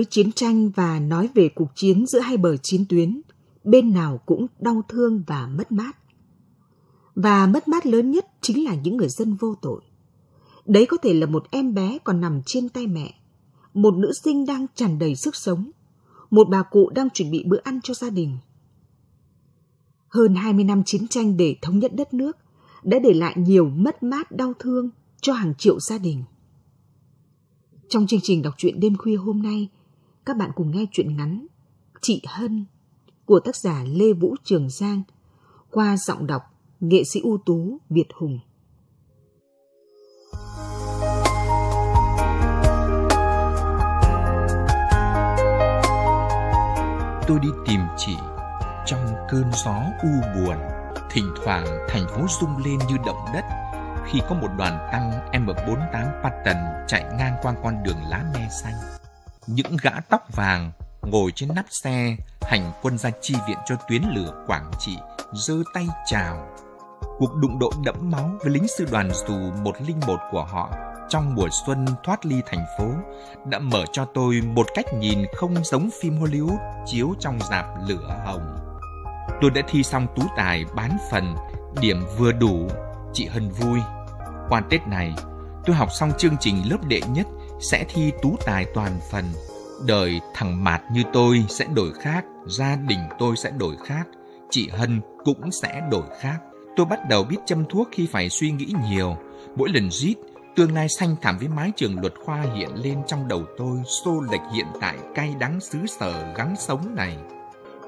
tới chiến tranh và nói về cuộc chiến giữa hai bờ chiến tuyến, bên nào cũng đau thương và mất mát. Và mất mát lớn nhất chính là những người dân vô tội. Đấy có thể là một em bé còn nằm trên tay mẹ, một nữ sinh đang tràn đầy sức sống, một bà cụ đang chuẩn bị bữa ăn cho gia đình. Hơn 20 năm chiến tranh để thống nhất đất nước đã để lại nhiều mất mát đau thương cho hàng triệu gia đình. Trong chương trình đọc truyện đêm khuya hôm nay, các bạn cùng nghe chuyện ngắn Chị Hân của tác giả Lê Vũ Trường Giang qua giọng đọc nghệ sĩ ưu tú Việt Hùng. Tôi đi tìm chị trong cơn gió u buồn, thỉnh thoảng thành phố rung lên như động đất khi có một đoàn tăng M48 Patton chạy ngang qua con đường lá me xanh những gã tóc vàng ngồi trên nắp xe hành quân ra chi viện cho tuyến lửa Quảng Trị giơ tay chào. Cuộc đụng độ đẫm máu với lính sư đoàn dù 101 của họ trong mùa xuân thoát ly thành phố đã mở cho tôi một cách nhìn không giống phim Hollywood chiếu trong dạp lửa hồng. Tôi đã thi xong tú tài bán phần, điểm vừa đủ, chị Hân vui. Qua Tết này, tôi học xong chương trình lớp đệ nhất sẽ thi tú tài toàn phần đời thằng mạt như tôi sẽ đổi khác gia đình tôi sẽ đổi khác chị hân cũng sẽ đổi khác tôi bắt đầu biết châm thuốc khi phải suy nghĩ nhiều mỗi lần rít tương lai xanh thẳm với mái trường luật khoa hiện lên trong đầu tôi xô lệch hiện tại cay đắng xứ sở gắng sống này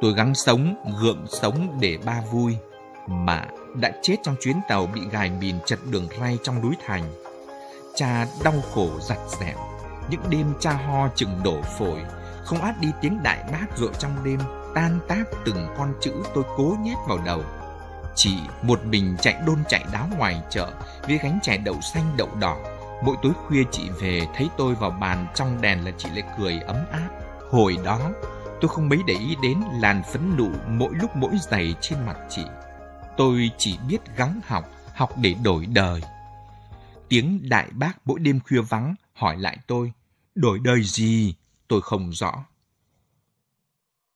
tôi gắng sống gượng sống để ba vui mà đã chết trong chuyến tàu bị gài mìn chật đường ray trong núi thành Cha đau khổ giặt dẹo Những đêm cha ho chừng đổ phổi Không át đi tiếng đại bác rội trong đêm Tan tác từng con chữ tôi cố nhét vào đầu Chị một mình chạy đôn chạy đáo ngoài chợ Với gánh chè đậu xanh đậu đỏ Mỗi tối khuya chị về thấy tôi vào bàn trong đèn là chị lại cười ấm áp Hồi đó tôi không mấy để ý đến làn phấn nụ mỗi lúc mỗi giày trên mặt chị Tôi chỉ biết gắng học, học để đổi đời tiếng đại bác mỗi đêm khuya vắng hỏi lại tôi, đổi đời gì, tôi không rõ.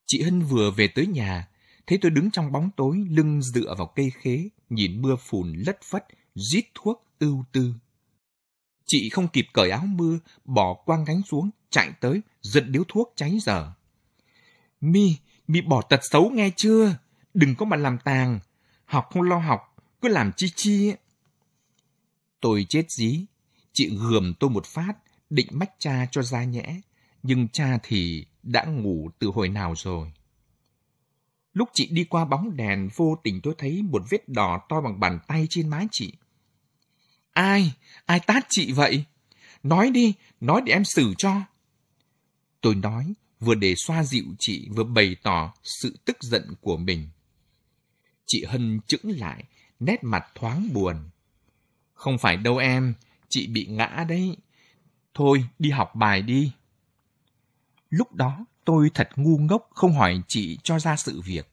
Chị Hân vừa về tới nhà, thấy tôi đứng trong bóng tối lưng dựa vào cây khế, nhìn mưa phùn lất phất, rít thuốc ưu tư. Chị không kịp cởi áo mưa, bỏ quang gánh xuống, chạy tới, giật điếu thuốc cháy dở. Mi, Mi bỏ tật xấu nghe chưa? Đừng có mà làm tàng. Học không lo học, cứ làm chi chi ấy. Tôi chết dí. Chị gườm tôi một phát, định mách cha cho ra nhẽ. Nhưng cha thì đã ngủ từ hồi nào rồi. Lúc chị đi qua bóng đèn, vô tình tôi thấy một vết đỏ to bằng bàn tay trên má chị. Ai? Ai tát chị vậy? Nói đi, nói để em xử cho. Tôi nói, vừa để xoa dịu chị, vừa bày tỏ sự tức giận của mình. Chị Hân chững lại, nét mặt thoáng buồn. Không phải đâu em, chị bị ngã đấy. Thôi, đi học bài đi. Lúc đó, tôi thật ngu ngốc không hỏi chị cho ra sự việc.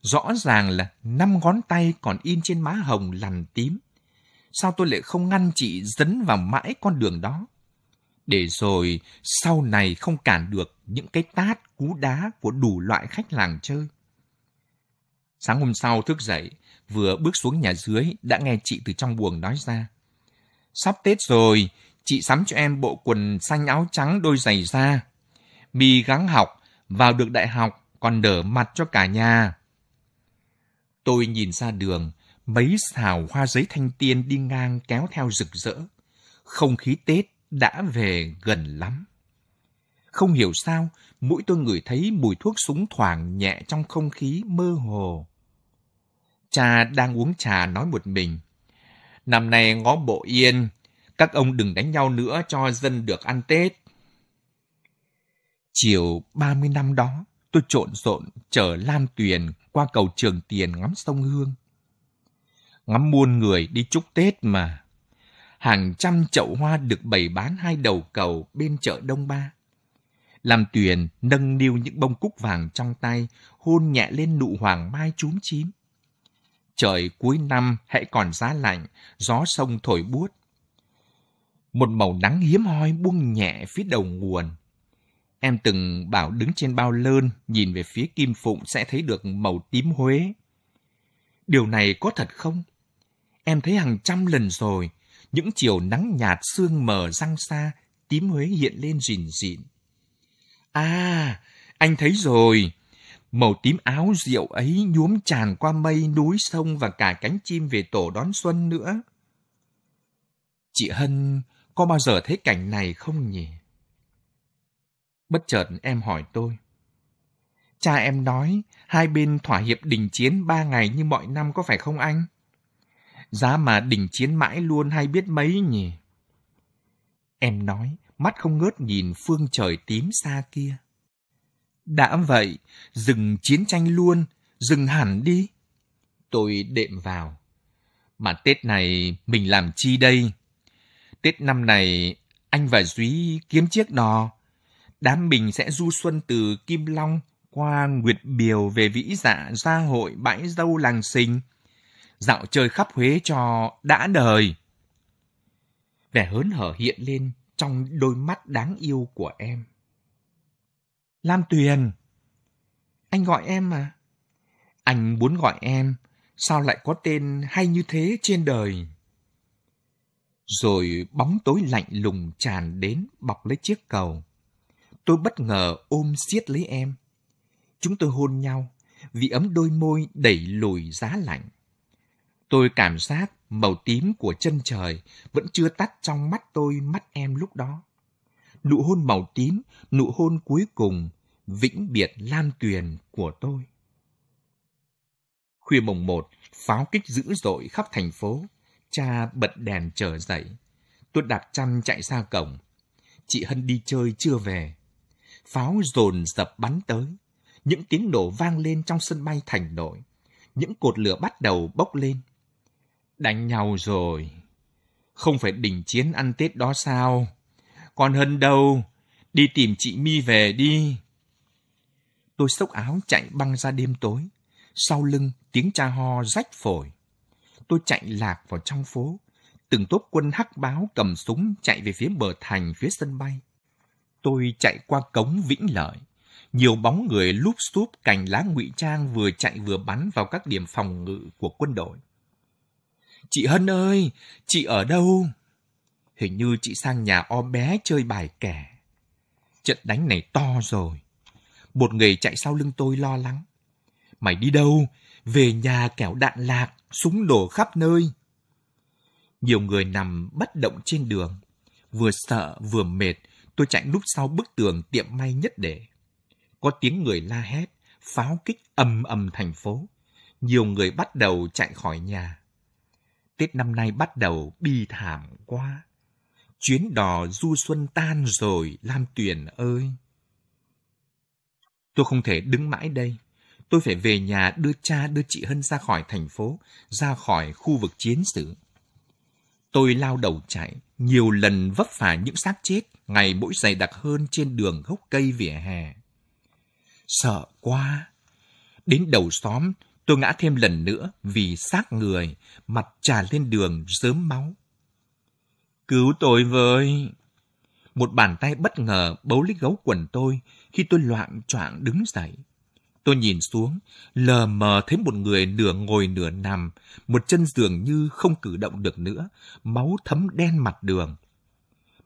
Rõ ràng là năm ngón tay còn in trên má hồng lằn tím. Sao tôi lại không ngăn chị dấn vào mãi con đường đó? Để rồi sau này không cản được những cái tát cú đá của đủ loại khách làng chơi. Sáng hôm sau thức dậy, vừa bước xuống nhà dưới đã nghe chị từ trong buồng nói ra. Sắp Tết rồi, chị sắm cho em bộ quần xanh áo trắng đôi giày da. Mì gắng học, vào được đại học còn đỡ mặt cho cả nhà. Tôi nhìn ra đường, mấy xào hoa giấy thanh tiên đi ngang kéo theo rực rỡ. Không khí Tết đã về gần lắm. Không hiểu sao, mũi tôi ngửi thấy mùi thuốc súng thoảng nhẹ trong không khí mơ hồ. Cha đang uống trà nói một mình. Năm nay ngó bộ yên, các ông đừng đánh nhau nữa cho dân được ăn Tết. Chiều 30 năm đó, tôi trộn rộn chở Lam Tuyền qua cầu Trường Tiền ngắm sông Hương. Ngắm muôn người đi chúc Tết mà. Hàng trăm chậu hoa được bày bán hai đầu cầu bên chợ Đông Ba. Lam Tuyền nâng niu những bông cúc vàng trong tay, hôn nhẹ lên nụ hoàng mai chúm chím trời cuối năm hãy còn giá lạnh, gió sông thổi buốt. Một màu nắng hiếm hoi buông nhẹ phía đầu nguồn. Em từng bảo đứng trên bao lơn, nhìn về phía Kim Phụng sẽ thấy được màu tím Huế. Điều này có thật không? Em thấy hàng trăm lần rồi, những chiều nắng nhạt sương mờ răng xa, tím Huế hiện lên rình rịn. À, anh thấy rồi, Màu tím áo rượu ấy nhuốm tràn qua mây, núi, sông và cả cánh chim về tổ đón xuân nữa. Chị Hân có bao giờ thấy cảnh này không nhỉ? Bất chợt em hỏi tôi. Cha em nói hai bên thỏa hiệp đình chiến ba ngày như mọi năm có phải không anh? Giá mà đình chiến mãi luôn hay biết mấy nhỉ? Em nói, mắt không ngớt nhìn phương trời tím xa kia. Đã vậy, dừng chiến tranh luôn, dừng hẳn đi. Tôi đệm vào. Mà Tết này mình làm chi đây? Tết năm này anh và Duy kiếm chiếc đò. Đám mình sẽ du xuân từ Kim Long qua Nguyệt Biều về Vĩ Dạ gia hội bãi dâu làng Sình. Dạo chơi khắp Huế cho đã đời. Vẻ hớn hở hiện lên trong đôi mắt đáng yêu của em. Lam Tuyền. Anh gọi em mà. Anh muốn gọi em, sao lại có tên hay như thế trên đời? Rồi bóng tối lạnh lùng tràn đến bọc lấy chiếc cầu. Tôi bất ngờ ôm siết lấy em. Chúng tôi hôn nhau vì ấm đôi môi đẩy lùi giá lạnh. Tôi cảm giác màu tím của chân trời vẫn chưa tắt trong mắt tôi mắt em lúc đó nụ hôn màu tím, nụ hôn cuối cùng, vĩnh biệt lan tuyền của tôi. Khuya mồng một, pháo kích dữ dội khắp thành phố. Cha bật đèn chờ dậy. Tôi đạp chăn chạy ra cổng. Chị Hân đi chơi chưa về. Pháo dồn dập bắn tới. Những tiếng nổ vang lên trong sân bay thành nội. Những cột lửa bắt đầu bốc lên. Đánh nhau rồi. Không phải đình chiến ăn Tết đó sao? con Hân đâu? Đi tìm chị Mi về đi. Tôi xốc áo chạy băng ra đêm tối. Sau lưng tiếng cha ho rách phổi. Tôi chạy lạc vào trong phố. Từng tốp quân hắc báo cầm súng chạy về phía bờ thành phía sân bay. Tôi chạy qua cống Vĩnh Lợi. Nhiều bóng người lúp xúp cành lá ngụy trang vừa chạy vừa bắn vào các điểm phòng ngự của quân đội. Chị Hân ơi, chị ở đâu? hình như chị sang nhà o bé chơi bài kẻ. Trận đánh này to rồi. Một người chạy sau lưng tôi lo lắng. Mày đi đâu? Về nhà kẻo đạn lạc, súng đổ khắp nơi. Nhiều người nằm bất động trên đường. Vừa sợ vừa mệt, tôi chạy núp sau bức tường tiệm may nhất để. Có tiếng người la hét, pháo kích ầm ầm thành phố. Nhiều người bắt đầu chạy khỏi nhà. Tết năm nay bắt đầu bi thảm quá chuyến đò du xuân tan rồi lam tuyền ơi tôi không thể đứng mãi đây tôi phải về nhà đưa cha đưa chị hân ra khỏi thành phố ra khỏi khu vực chiến sự tôi lao đầu chạy nhiều lần vấp phải những xác chết ngày mỗi dày đặc hơn trên đường gốc cây vỉa hè sợ quá đến đầu xóm tôi ngã thêm lần nữa vì xác người mặt trà lên đường rớm máu Cứu tôi với! Một bàn tay bất ngờ bấu lấy gấu quần tôi khi tôi loạn choạng đứng dậy. Tôi nhìn xuống, lờ mờ thấy một người nửa ngồi nửa nằm, một chân dường như không cử động được nữa, máu thấm đen mặt đường.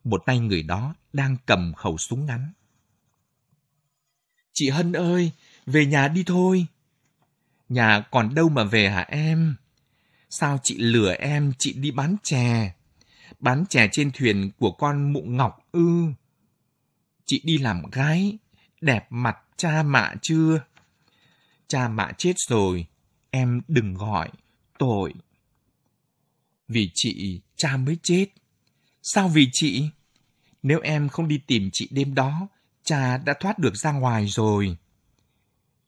Một tay người đó đang cầm khẩu súng ngắn. Chị Hân ơi, về nhà đi thôi. Nhà còn đâu mà về hả em? Sao chị lừa em, chị đi bán chè? bán chè trên thuyền của con mụ ngọc ư. Chị đi làm gái, đẹp mặt cha mạ chưa? Cha mạ chết rồi, em đừng gọi, tội. Vì chị, cha mới chết. Sao vì chị? Nếu em không đi tìm chị đêm đó, cha đã thoát được ra ngoài rồi.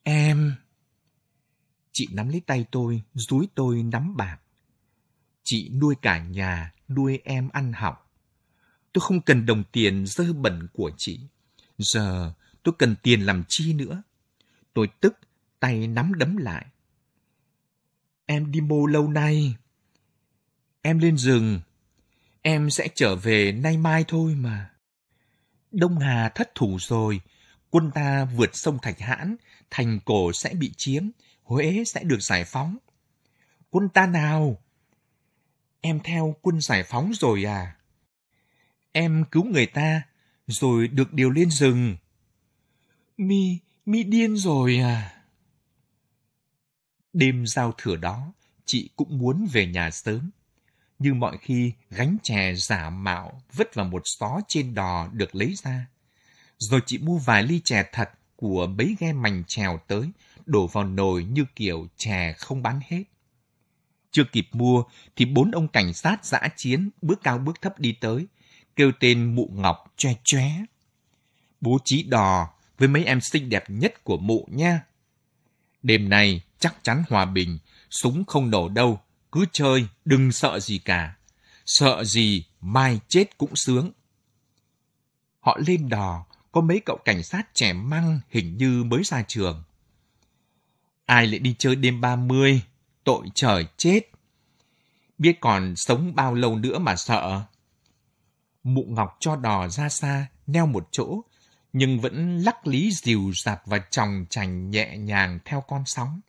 Em... Chị nắm lấy tay tôi, dúi tôi nắm bạc. Chị nuôi cả nhà, nuôi em ăn học. Tôi không cần đồng tiền dơ bẩn của chị. Giờ tôi cần tiền làm chi nữa? Tôi tức, tay nắm đấm lại. Em đi mô lâu nay. Em lên rừng. Em sẽ trở về nay mai thôi mà. Đông Hà thất thủ rồi. Quân ta vượt sông Thạch Hãn, thành cổ sẽ bị chiếm, Huế sẽ được giải phóng. Quân ta nào? Em theo quân giải phóng rồi à? Em cứu người ta, rồi được điều lên rừng. Mi, Mi điên rồi à? Đêm giao thừa đó, chị cũng muốn về nhà sớm. Nhưng mọi khi gánh chè giả mạo vứt vào một xó trên đò được lấy ra. Rồi chị mua vài ly chè thật của bấy ghe mảnh trèo tới, đổ vào nồi như kiểu chè không bán hết. Chưa kịp mua thì bốn ông cảnh sát giã chiến bước cao bước thấp đi tới, kêu tên mụ ngọc choe choe. Bố trí đò với mấy em xinh đẹp nhất của mụ nha. Đêm nay chắc chắn hòa bình, súng không nổ đâu, cứ chơi, đừng sợ gì cả. Sợ gì, mai chết cũng sướng. Họ lên đò, có mấy cậu cảnh sát trẻ măng hình như mới ra trường. Ai lại đi chơi đêm ba mươi tội trời chết. Biết còn sống bao lâu nữa mà sợ. Mụ Ngọc cho đò ra xa, neo một chỗ, nhưng vẫn lắc lý dìu dạt và tròng trành nhẹ nhàng theo con sóng.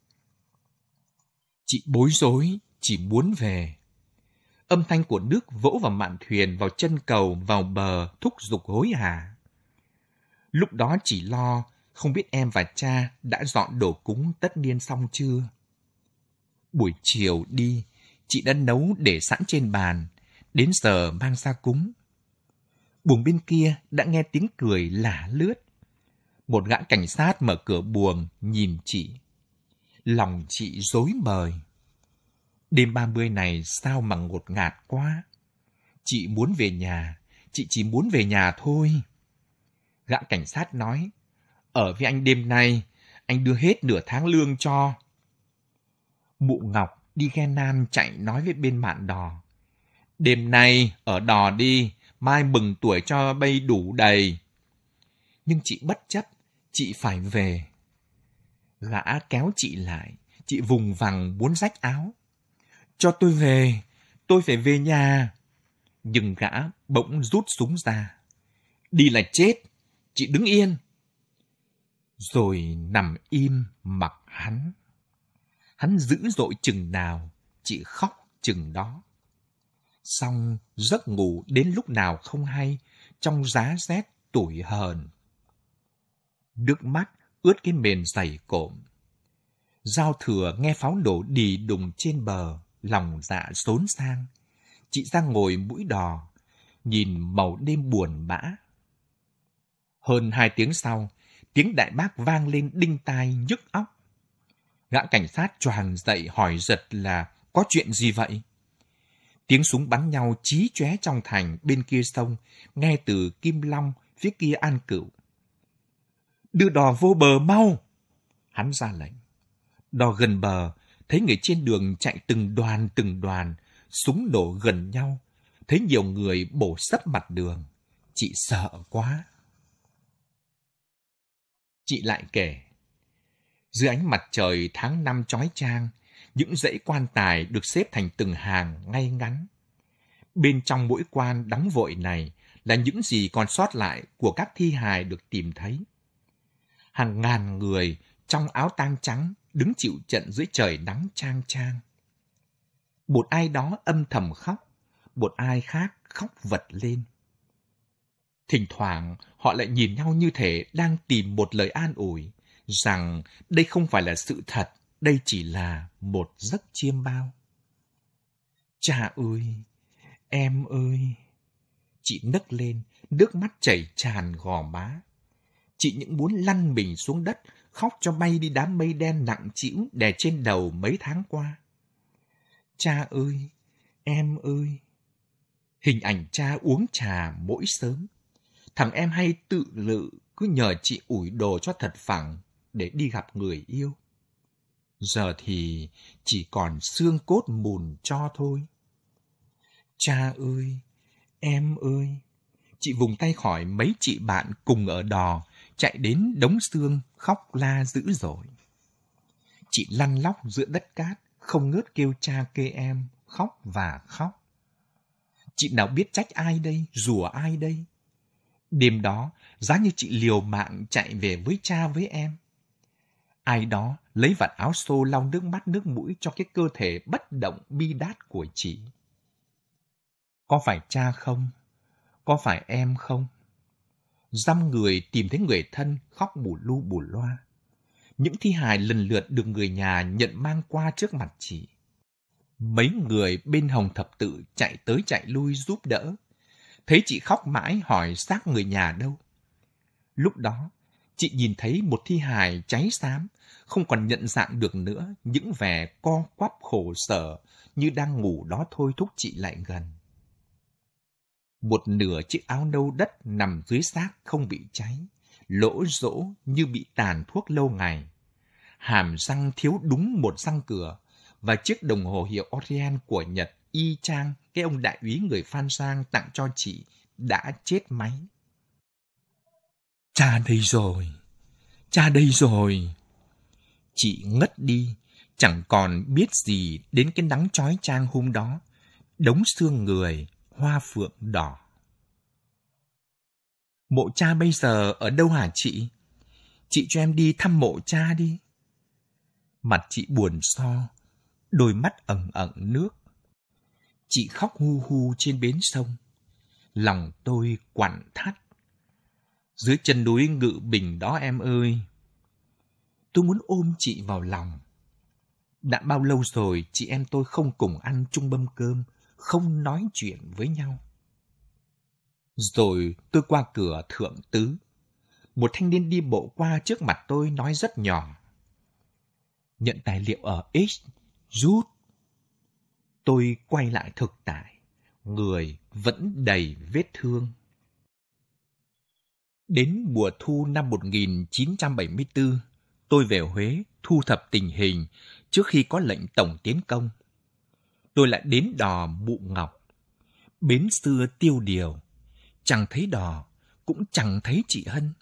Chị bối rối, chỉ muốn về. Âm thanh của nước vỗ vào mạn thuyền, vào chân cầu, vào bờ, thúc giục hối hả. Lúc đó chỉ lo, không biết em và cha đã dọn đồ cúng tất niên xong chưa? Buổi chiều đi, chị đã nấu để sẵn trên bàn, đến giờ mang ra cúng. Buồng bên kia đã nghe tiếng cười lả lướt. Một gã cảnh sát mở cửa buồng nhìn chị. Lòng chị rối bời. Đêm ba mươi này sao mà ngột ngạt quá. Chị muốn về nhà, chị chỉ muốn về nhà thôi. Gã cảnh sát nói, ở với anh đêm nay, anh đưa hết nửa tháng lương cho. Mụ Ngọc đi ghe nan chạy nói với bên mạn đò. Đêm nay ở đò đi, mai mừng tuổi cho bay đủ đầy. Nhưng chị bất chấp, chị phải về. Gã kéo chị lại, chị vùng vằng muốn rách áo. Cho tôi về, tôi phải về nhà. Nhưng gã bỗng rút súng ra. Đi là chết, chị đứng yên. Rồi nằm im mặc hắn. Hắn dữ dội chừng nào, chị khóc chừng đó. Xong giấc ngủ đến lúc nào không hay, trong giá rét tủi hờn. Nước mắt ướt cái mền dày cộm. Giao thừa nghe pháo nổ đì đùng trên bờ, lòng dạ xốn sang. Chị ra ngồi mũi đò, nhìn màu đêm buồn bã. Hơn hai tiếng sau, tiếng đại bác vang lên đinh tai nhức óc. Gã cảnh sát choàng dậy hỏi giật là có chuyện gì vậy? Tiếng súng bắn nhau chí chóe trong thành bên kia sông, nghe từ Kim Long phía kia An Cửu. Đưa đò vô bờ mau! Hắn ra lệnh. Đò gần bờ, thấy người trên đường chạy từng đoàn từng đoàn, súng nổ gần nhau, thấy nhiều người bổ sấp mặt đường. Chị sợ quá. Chị lại kể. Dưới ánh mặt trời tháng năm chói chang, những dãy quan tài được xếp thành từng hàng ngay ngắn. Bên trong mỗi quan đóng vội này là những gì còn sót lại của các thi hài được tìm thấy. Hàng ngàn người trong áo tang trắng đứng chịu trận dưới trời nắng trang trang. Một ai đó âm thầm khóc, một ai khác khóc vật lên. Thỉnh thoảng họ lại nhìn nhau như thể đang tìm một lời an ủi, rằng đây không phải là sự thật, đây chỉ là một giấc chiêm bao. Cha ơi, em ơi. Chị nấc lên, nước mắt chảy tràn gò má. Chị những muốn lăn mình xuống đất, khóc cho bay đi đám mây đen nặng trĩu đè trên đầu mấy tháng qua. Cha ơi, em ơi. Hình ảnh cha uống trà mỗi sớm. Thằng em hay tự lự, cứ nhờ chị ủi đồ cho thật phẳng, để đi gặp người yêu. Giờ thì chỉ còn xương cốt mùn cho thôi. Cha ơi, em ơi. Chị vùng tay khỏi mấy chị bạn cùng ở đò, chạy đến đống xương khóc la dữ dội. Chị lăn lóc giữa đất cát, không ngớt kêu cha kê em, khóc và khóc. Chị nào biết trách ai đây, rủa ai đây? Đêm đó, giá như chị liều mạng chạy về với cha với em. Ai đó lấy vạt áo xô lau nước mắt nước mũi cho cái cơ thể bất động bi đát của chị. Có phải cha không? Có phải em không? Dăm người tìm thấy người thân khóc bù lu bù loa. Những thi hài lần lượt được người nhà nhận mang qua trước mặt chị. Mấy người bên hồng thập tự chạy tới chạy lui giúp đỡ. Thấy chị khóc mãi hỏi xác người nhà đâu. Lúc đó, chị nhìn thấy một thi hài cháy xám, không còn nhận dạng được nữa những vẻ co quắp khổ sở như đang ngủ đó thôi thúc chị lại gần. Một nửa chiếc áo nâu đất nằm dưới xác không bị cháy, lỗ rỗ như bị tàn thuốc lâu ngày. Hàm răng thiếu đúng một răng cửa và chiếc đồng hồ hiệu Orient của Nhật y chang cái ông đại úy người Phan Sang tặng cho chị đã chết máy. Cha đây rồi, cha đây rồi. Chị ngất đi, chẳng còn biết gì đến cái nắng chói chang hôm đó. Đống xương người, hoa phượng đỏ. Mộ cha bây giờ ở đâu hả chị? Chị cho em đi thăm mộ cha đi. Mặt chị buồn so, đôi mắt ẩn ẩn nước. Chị khóc hu hu trên bến sông. Lòng tôi quặn thắt dưới chân núi Ngự Bình đó em ơi. Tôi muốn ôm chị vào lòng. Đã bao lâu rồi chị em tôi không cùng ăn chung mâm cơm, không nói chuyện với nhau. Rồi tôi qua cửa thượng tứ. Một thanh niên đi bộ qua trước mặt tôi nói rất nhỏ. Nhận tài liệu ở X, rút. Tôi quay lại thực tại, người vẫn đầy vết thương. Đến mùa thu năm 1974, tôi về Huế thu thập tình hình trước khi có lệnh tổng tiến công. Tôi lại đến đò Mụ Ngọc, bến xưa tiêu điều, chẳng thấy đò, cũng chẳng thấy chị Hân.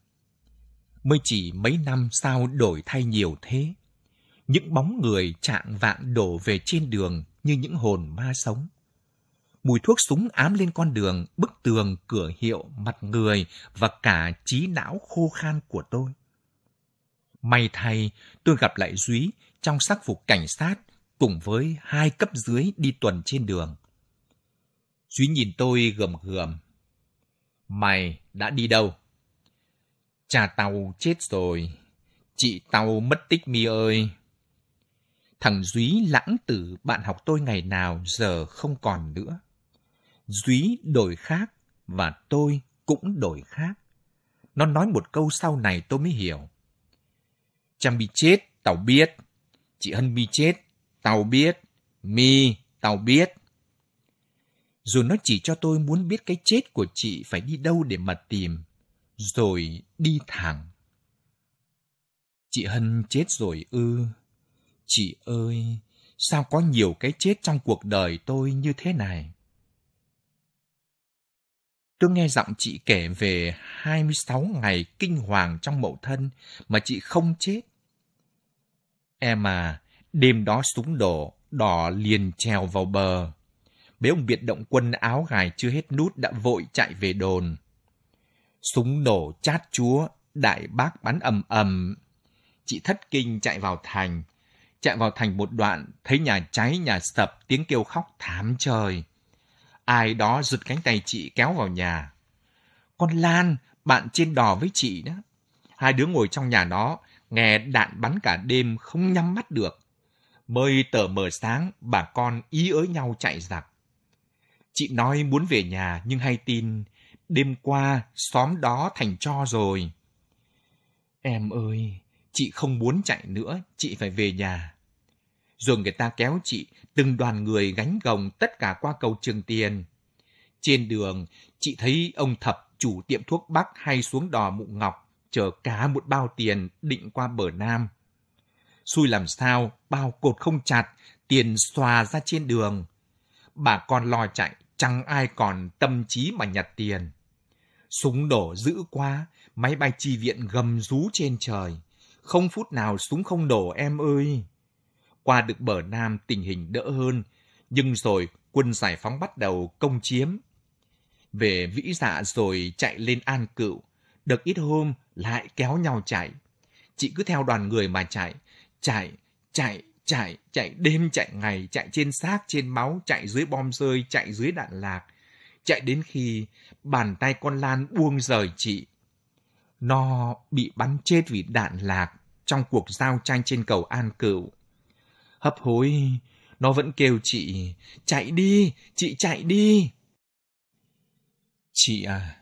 Mới chỉ mấy năm sau đổi thay nhiều thế. Những bóng người trạng vạn đổ về trên đường như những hồn ma sống mùi thuốc súng ám lên con đường, bức tường, cửa hiệu, mặt người và cả trí não khô khan của tôi. May thay, tôi gặp lại duy trong sắc phục cảnh sát cùng với hai cấp dưới đi tuần trên đường. Duy nhìn tôi gầm gườm. Mày đã đi đâu? Cha tàu chết rồi. Chị tàu mất tích mi ơi. Thằng Duy lãng tử bạn học tôi ngày nào giờ không còn nữa. Duy đổi khác và tôi cũng đổi khác. Nó nói một câu sau này tôi mới hiểu. Chăm bị chết, tao biết. Chị Hân bị chết, tao biết. Mi, tao biết. Rồi nó chỉ cho tôi muốn biết cái chết của chị phải đi đâu để mà tìm. Rồi đi thẳng. Chị Hân chết rồi ư. Chị ơi, sao có nhiều cái chết trong cuộc đời tôi như thế này? Tôi nghe giọng chị kể về 26 ngày kinh hoàng trong mậu thân mà chị không chết. Em à, đêm đó súng đổ, đỏ liền trèo vào bờ. Mấy ông biệt động quân áo gài chưa hết nút đã vội chạy về đồn. Súng nổ chát chúa, đại bác bắn ầm ầm. Chị thất kinh chạy vào thành. Chạy vào thành một đoạn, thấy nhà cháy, nhà sập, tiếng kêu khóc thảm trời. Ai đó giật cánh tay chị kéo vào nhà. Con Lan, bạn trên đò với chị đó. Hai đứa ngồi trong nhà đó nghe đạn bắn cả đêm không nhắm mắt được. Mới tờ mờ sáng, bà con ý ới nhau chạy giặc. Chị nói muốn về nhà nhưng hay tin, đêm qua xóm đó thành cho rồi. Em ơi, chị không muốn chạy nữa, chị phải về nhà. Rồi người ta kéo chị từng đoàn người gánh gồng tất cả qua cầu Trường Tiền. Trên đường, chị thấy ông Thập chủ tiệm thuốc Bắc hay xuống đò Mụ Ngọc chở cá một bao tiền định qua bờ Nam. Xui làm sao, bao cột không chặt, tiền xòa ra trên đường. Bà con lo chạy, chẳng ai còn tâm trí mà nhặt tiền. Súng đổ dữ quá, máy bay chi viện gầm rú trên trời. Không phút nào súng không đổ em ơi qua được bờ Nam tình hình đỡ hơn, nhưng rồi quân giải phóng bắt đầu công chiếm. Về vĩ dạ rồi chạy lên An Cựu, được ít hôm lại kéo nhau chạy. Chị cứ theo đoàn người mà chạy, chạy, chạy, chạy, chạy đêm chạy ngày, chạy trên xác, trên máu, chạy dưới bom rơi, chạy dưới đạn lạc. Chạy đến khi bàn tay con Lan buông rời chị. Nó bị bắn chết vì đạn lạc trong cuộc giao tranh trên cầu An Cựu hấp hối, nó vẫn kêu chị, chạy đi, chị chạy đi. Chị à,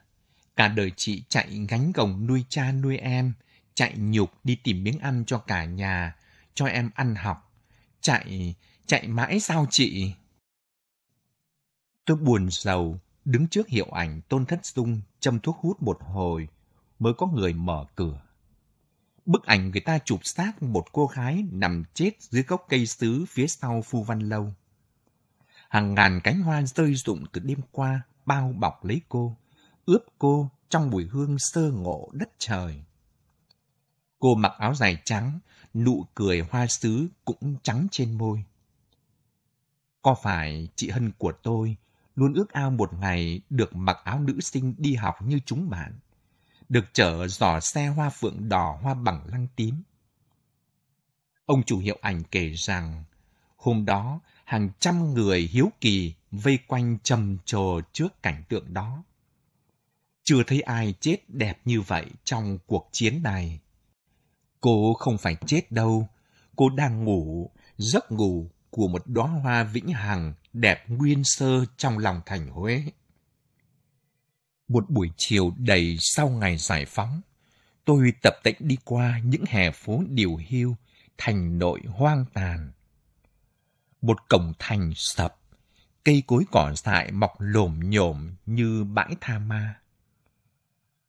cả đời chị chạy gánh gồng nuôi cha nuôi em, chạy nhục đi tìm miếng ăn cho cả nhà, cho em ăn học. Chạy, chạy mãi sao chị? Tôi buồn sầu, đứng trước hiệu ảnh Tôn Thất Dung châm thuốc hút một hồi, mới có người mở cửa. Bức ảnh người ta chụp xác một cô gái nằm chết dưới gốc cây sứ phía sau Phu Văn Lâu. Hàng ngàn cánh hoa rơi rụng từ đêm qua bao bọc lấy cô, ướp cô trong mùi hương sơ ngộ đất trời. Cô mặc áo dài trắng, nụ cười hoa sứ cũng trắng trên môi. Có phải chị Hân của tôi luôn ước ao một ngày được mặc áo nữ sinh đi học như chúng bạn? được chở giỏ xe hoa phượng đỏ hoa bằng lăng tím. Ông chủ hiệu ảnh kể rằng, hôm đó hàng trăm người hiếu kỳ vây quanh trầm trồ trước cảnh tượng đó. Chưa thấy ai chết đẹp như vậy trong cuộc chiến này. Cô không phải chết đâu, cô đang ngủ, giấc ngủ của một đóa hoa vĩnh hằng đẹp nguyên sơ trong lòng thành Huế. Một buổi chiều đầy sau ngày giải phóng, tôi tập tễnh đi qua những hè phố điều hưu, thành nội hoang tàn. Một cổng thành sập, cây cối cỏ dại mọc lồm nhổm như bãi tha ma.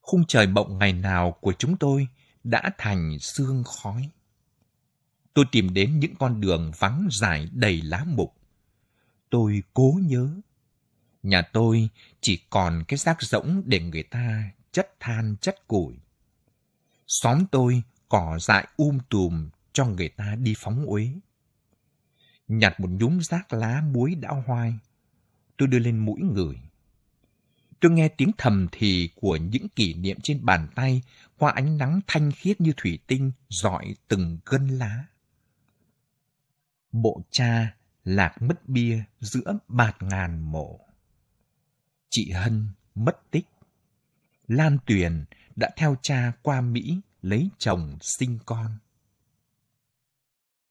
Khung trời mộng ngày nào của chúng tôi đã thành sương khói. Tôi tìm đến những con đường vắng dài đầy lá mục. Tôi cố nhớ Nhà tôi chỉ còn cái xác rỗng để người ta chất than chất củi. Xóm tôi cỏ dại um tùm cho người ta đi phóng uế. Nhặt một nhúm rác lá muối đã hoai, tôi đưa lên mũi người. Tôi nghe tiếng thầm thì của những kỷ niệm trên bàn tay qua ánh nắng thanh khiết như thủy tinh dọi từng gân lá. Bộ cha lạc mất bia giữa bạt ngàn mộ chị Hân mất tích. Lan Tuyền đã theo cha qua Mỹ lấy chồng sinh con.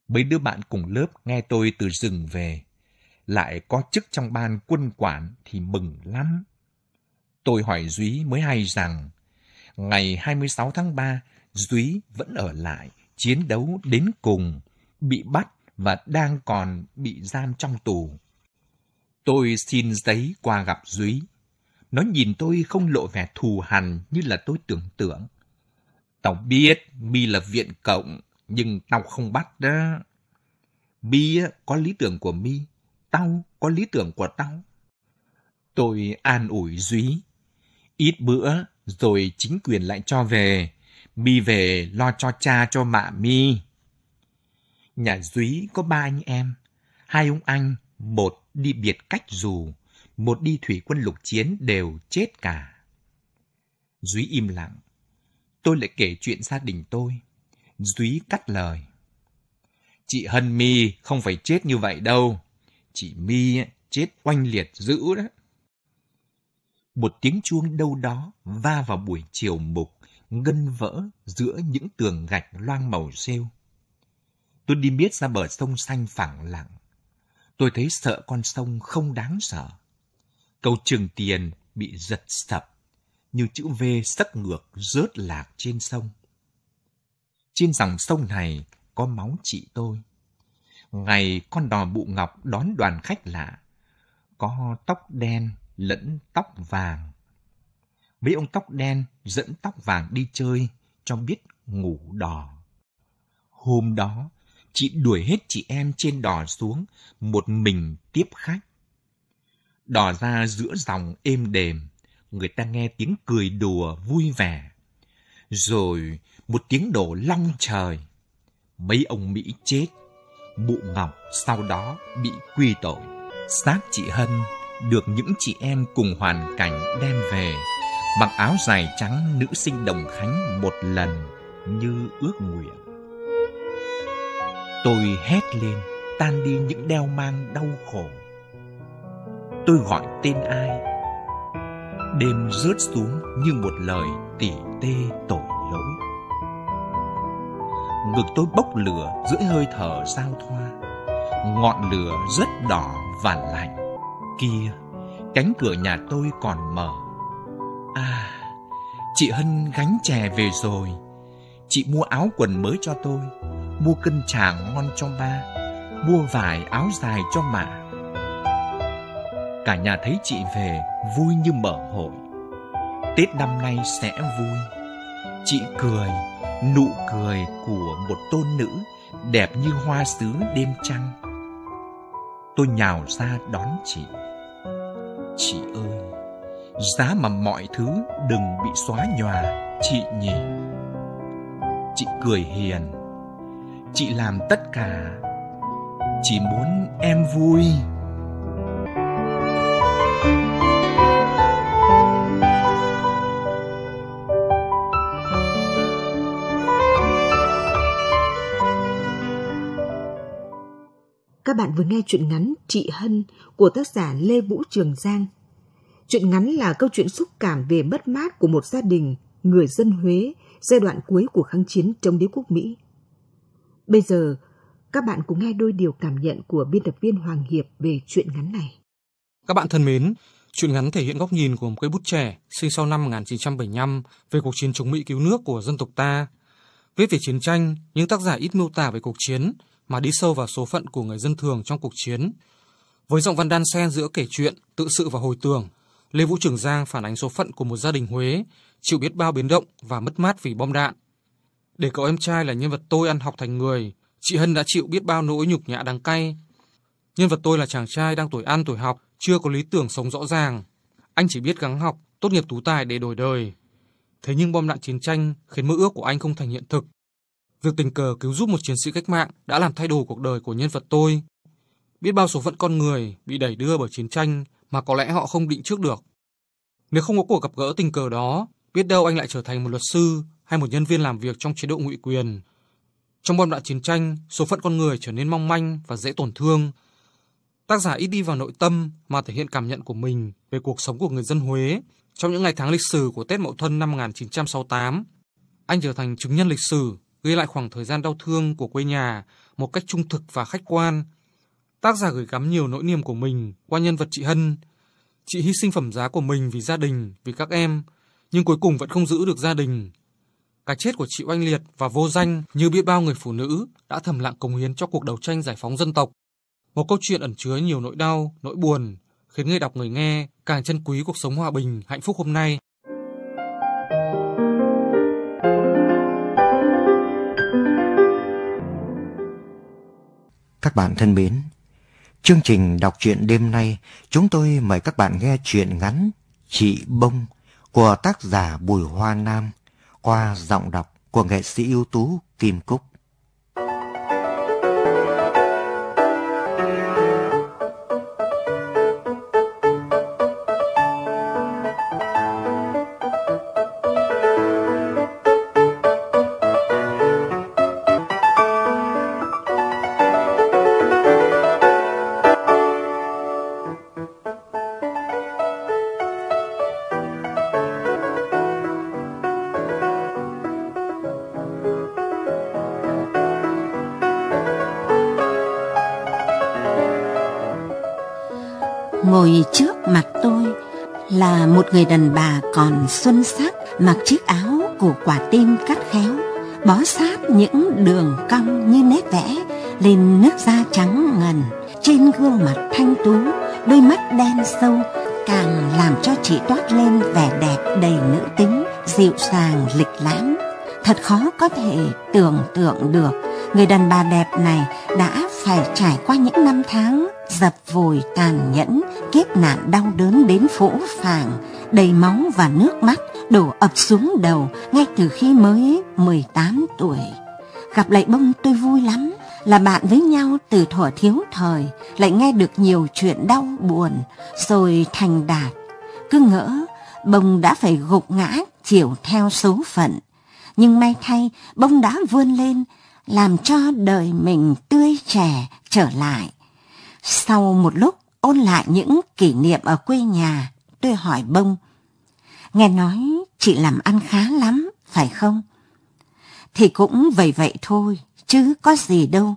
Mấy đứa bạn cùng lớp nghe tôi từ rừng về, lại có chức trong ban quân quản thì mừng lắm. Tôi hỏi Dúy mới hay rằng, ngày 26 tháng 3, Dúy vẫn ở lại, chiến đấu đến cùng, bị bắt và đang còn bị giam trong tù. Tôi xin giấy qua gặp Duy. Nó nhìn tôi không lộ vẻ thù hằn như là tôi tưởng tượng. Tao biết Mi là viện cộng, nhưng tao không bắt đó. Mi có lý tưởng của Mi, tao có lý tưởng của tao. Tôi an ủi Duy. Ít bữa rồi chính quyền lại cho về. Mi về lo cho cha cho mạ Mi. Nhà Duy có ba anh em, hai ông anh, một đi biệt cách dù, một đi thủy quân lục chiến đều chết cả. Dúy im lặng. Tôi lại kể chuyện gia đình tôi. Dúy cắt lời. Chị Hân My không phải chết như vậy đâu. Chị My chết oanh liệt dữ đó. Một tiếng chuông đâu đó va vào buổi chiều mục, ngân vỡ giữa những tường gạch loang màu rêu. Tôi đi biết ra bờ sông xanh phẳng lặng tôi thấy sợ con sông không đáng sợ. Cầu trường tiền bị giật sập, như chữ V sắt ngược rớt lạc trên sông. Trên dòng sông này có máu chị tôi. Ngày con đò bụ ngọc đón đoàn khách lạ, có tóc đen lẫn tóc vàng. Mấy ông tóc đen dẫn tóc vàng đi chơi cho biết ngủ đò. Hôm đó, chị đuổi hết chị em trên đò xuống, một mình tiếp khách. Đò ra giữa dòng êm đềm, người ta nghe tiếng cười đùa vui vẻ. Rồi một tiếng đổ long trời. Mấy ông Mỹ chết, mụ ngọc sau đó bị quy tội. Xác chị Hân được những chị em cùng hoàn cảnh đem về, mặc áo dài trắng nữ sinh Đồng Khánh một lần như ước nguyện. Tôi hét lên, tan đi những đeo mang đau khổ. Tôi gọi tên ai? Đêm rớt xuống như một lời tỉ tê tội lỗi. Ngực tôi bốc lửa giữa hơi thở giao thoa. Ngọn lửa rất đỏ và lạnh. Kia, cánh cửa nhà tôi còn mở. À, chị Hân gánh chè về rồi. Chị mua áo quần mới cho tôi mua cân trà ngon cho ba, mua vải áo dài cho mạ. Cả nhà thấy chị về vui như mở hội. Tết năm nay sẽ vui. Chị cười, nụ cười của một tôn nữ đẹp như hoa sứ đêm trăng. Tôi nhào ra đón chị. Chị ơi, giá mà mọi thứ đừng bị xóa nhòa, chị nhỉ. Chị cười hiền, chị làm tất cả chỉ muốn em vui Các bạn vừa nghe chuyện ngắn Chị Hân của tác giả Lê Vũ Trường Giang. Chuyện ngắn là câu chuyện xúc cảm về mất mát của một gia đình người dân Huế giai đoạn cuối của kháng chiến chống đế quốc Mỹ. Bây giờ, các bạn cùng nghe đôi điều cảm nhận của biên tập viên Hoàng Hiệp về truyện ngắn này. Các bạn thân mến, truyện ngắn thể hiện góc nhìn của một cây bút trẻ sinh sau năm 1975 về cuộc chiến chống Mỹ cứu nước của dân tộc ta. Viết về chiến tranh, nhưng tác giả ít miêu tả về cuộc chiến mà đi sâu vào số phận của người dân thường trong cuộc chiến. Với giọng văn đan xen giữa kể chuyện, tự sự và hồi tưởng, Lê Vũ Trường Giang phản ánh số phận của một gia đình Huế, chịu biết bao biến động và mất mát vì bom đạn – để cậu em trai là nhân vật tôi ăn học thành người, chị Hân đã chịu biết bao nỗi nhục nhã đắng cay. Nhân vật tôi là chàng trai đang tuổi ăn tuổi học, chưa có lý tưởng sống rõ ràng. Anh chỉ biết gắng học, tốt nghiệp tú tài để đổi đời. Thế nhưng bom đạn chiến tranh khiến mơ ước của anh không thành hiện thực. Việc tình cờ cứu giúp một chiến sĩ cách mạng đã làm thay đổi cuộc đời của nhân vật tôi. Biết bao số phận con người bị đẩy đưa bởi chiến tranh mà có lẽ họ không định trước được. Nếu không có cuộc gặp gỡ tình cờ đó, biết đâu anh lại trở thành một luật sư hay một nhân viên làm việc trong chế độ ngụy quyền. Trong bom đạn chiến tranh, số phận con người trở nên mong manh và dễ tổn thương. Tác giả ít đi vào nội tâm mà thể hiện cảm nhận của mình về cuộc sống của người dân Huế trong những ngày tháng lịch sử của Tết Mậu Thân năm 1968. Anh trở thành chứng nhân lịch sử, ghi lại khoảng thời gian đau thương của quê nhà một cách trung thực và khách quan. Tác giả gửi gắm nhiều nỗi niềm của mình qua nhân vật chị Hân. Chị hy sinh phẩm giá của mình vì gia đình, vì các em, nhưng cuối cùng vẫn không giữ được gia đình, cái chết của chị oanh liệt và vô danh như biết bao người phụ nữ đã thầm lặng cống hiến cho cuộc đấu tranh giải phóng dân tộc. Một câu chuyện ẩn chứa nhiều nỗi đau, nỗi buồn, khiến người đọc người nghe càng trân quý cuộc sống hòa bình, hạnh phúc hôm nay. Các bạn thân mến, chương trình đọc truyện đêm nay chúng tôi mời các bạn nghe truyện ngắn Chị Bông của tác giả Bùi Hoa Nam qua giọng đọc của nghệ sĩ ưu tú Kim Cúc. người đàn bà còn xuân sắc mặc chiếc áo của quả tim cắt khéo, bó sát những đường cong như nét vẽ lên nước da trắng ngần. Trên gương mặt thanh tú, đôi mắt đen sâu càng làm cho chị toát lên vẻ đẹp đầy nữ tính, dịu dàng, lịch lãm. Thật khó có thể tưởng tượng được người đàn bà đẹp này đã phải trải qua những năm tháng dập vùi tàn nhẫn, kiếp nạn đau đớn đến phũ phàng đầy máu và nước mắt đổ ập xuống đầu ngay từ khi mới 18 tuổi. Gặp lại bông tôi vui lắm, là bạn với nhau từ thuở thiếu thời, lại nghe được nhiều chuyện đau buồn, rồi thành đạt. Cứ ngỡ, bông đã phải gục ngã chiều theo số phận. Nhưng may thay, bông đã vươn lên, làm cho đời mình tươi trẻ trở lại. Sau một lúc ôn lại những kỷ niệm ở quê nhà, tôi hỏi bông. Nghe nói chị làm ăn khá lắm, phải không? Thì cũng vậy vậy thôi, chứ có gì đâu.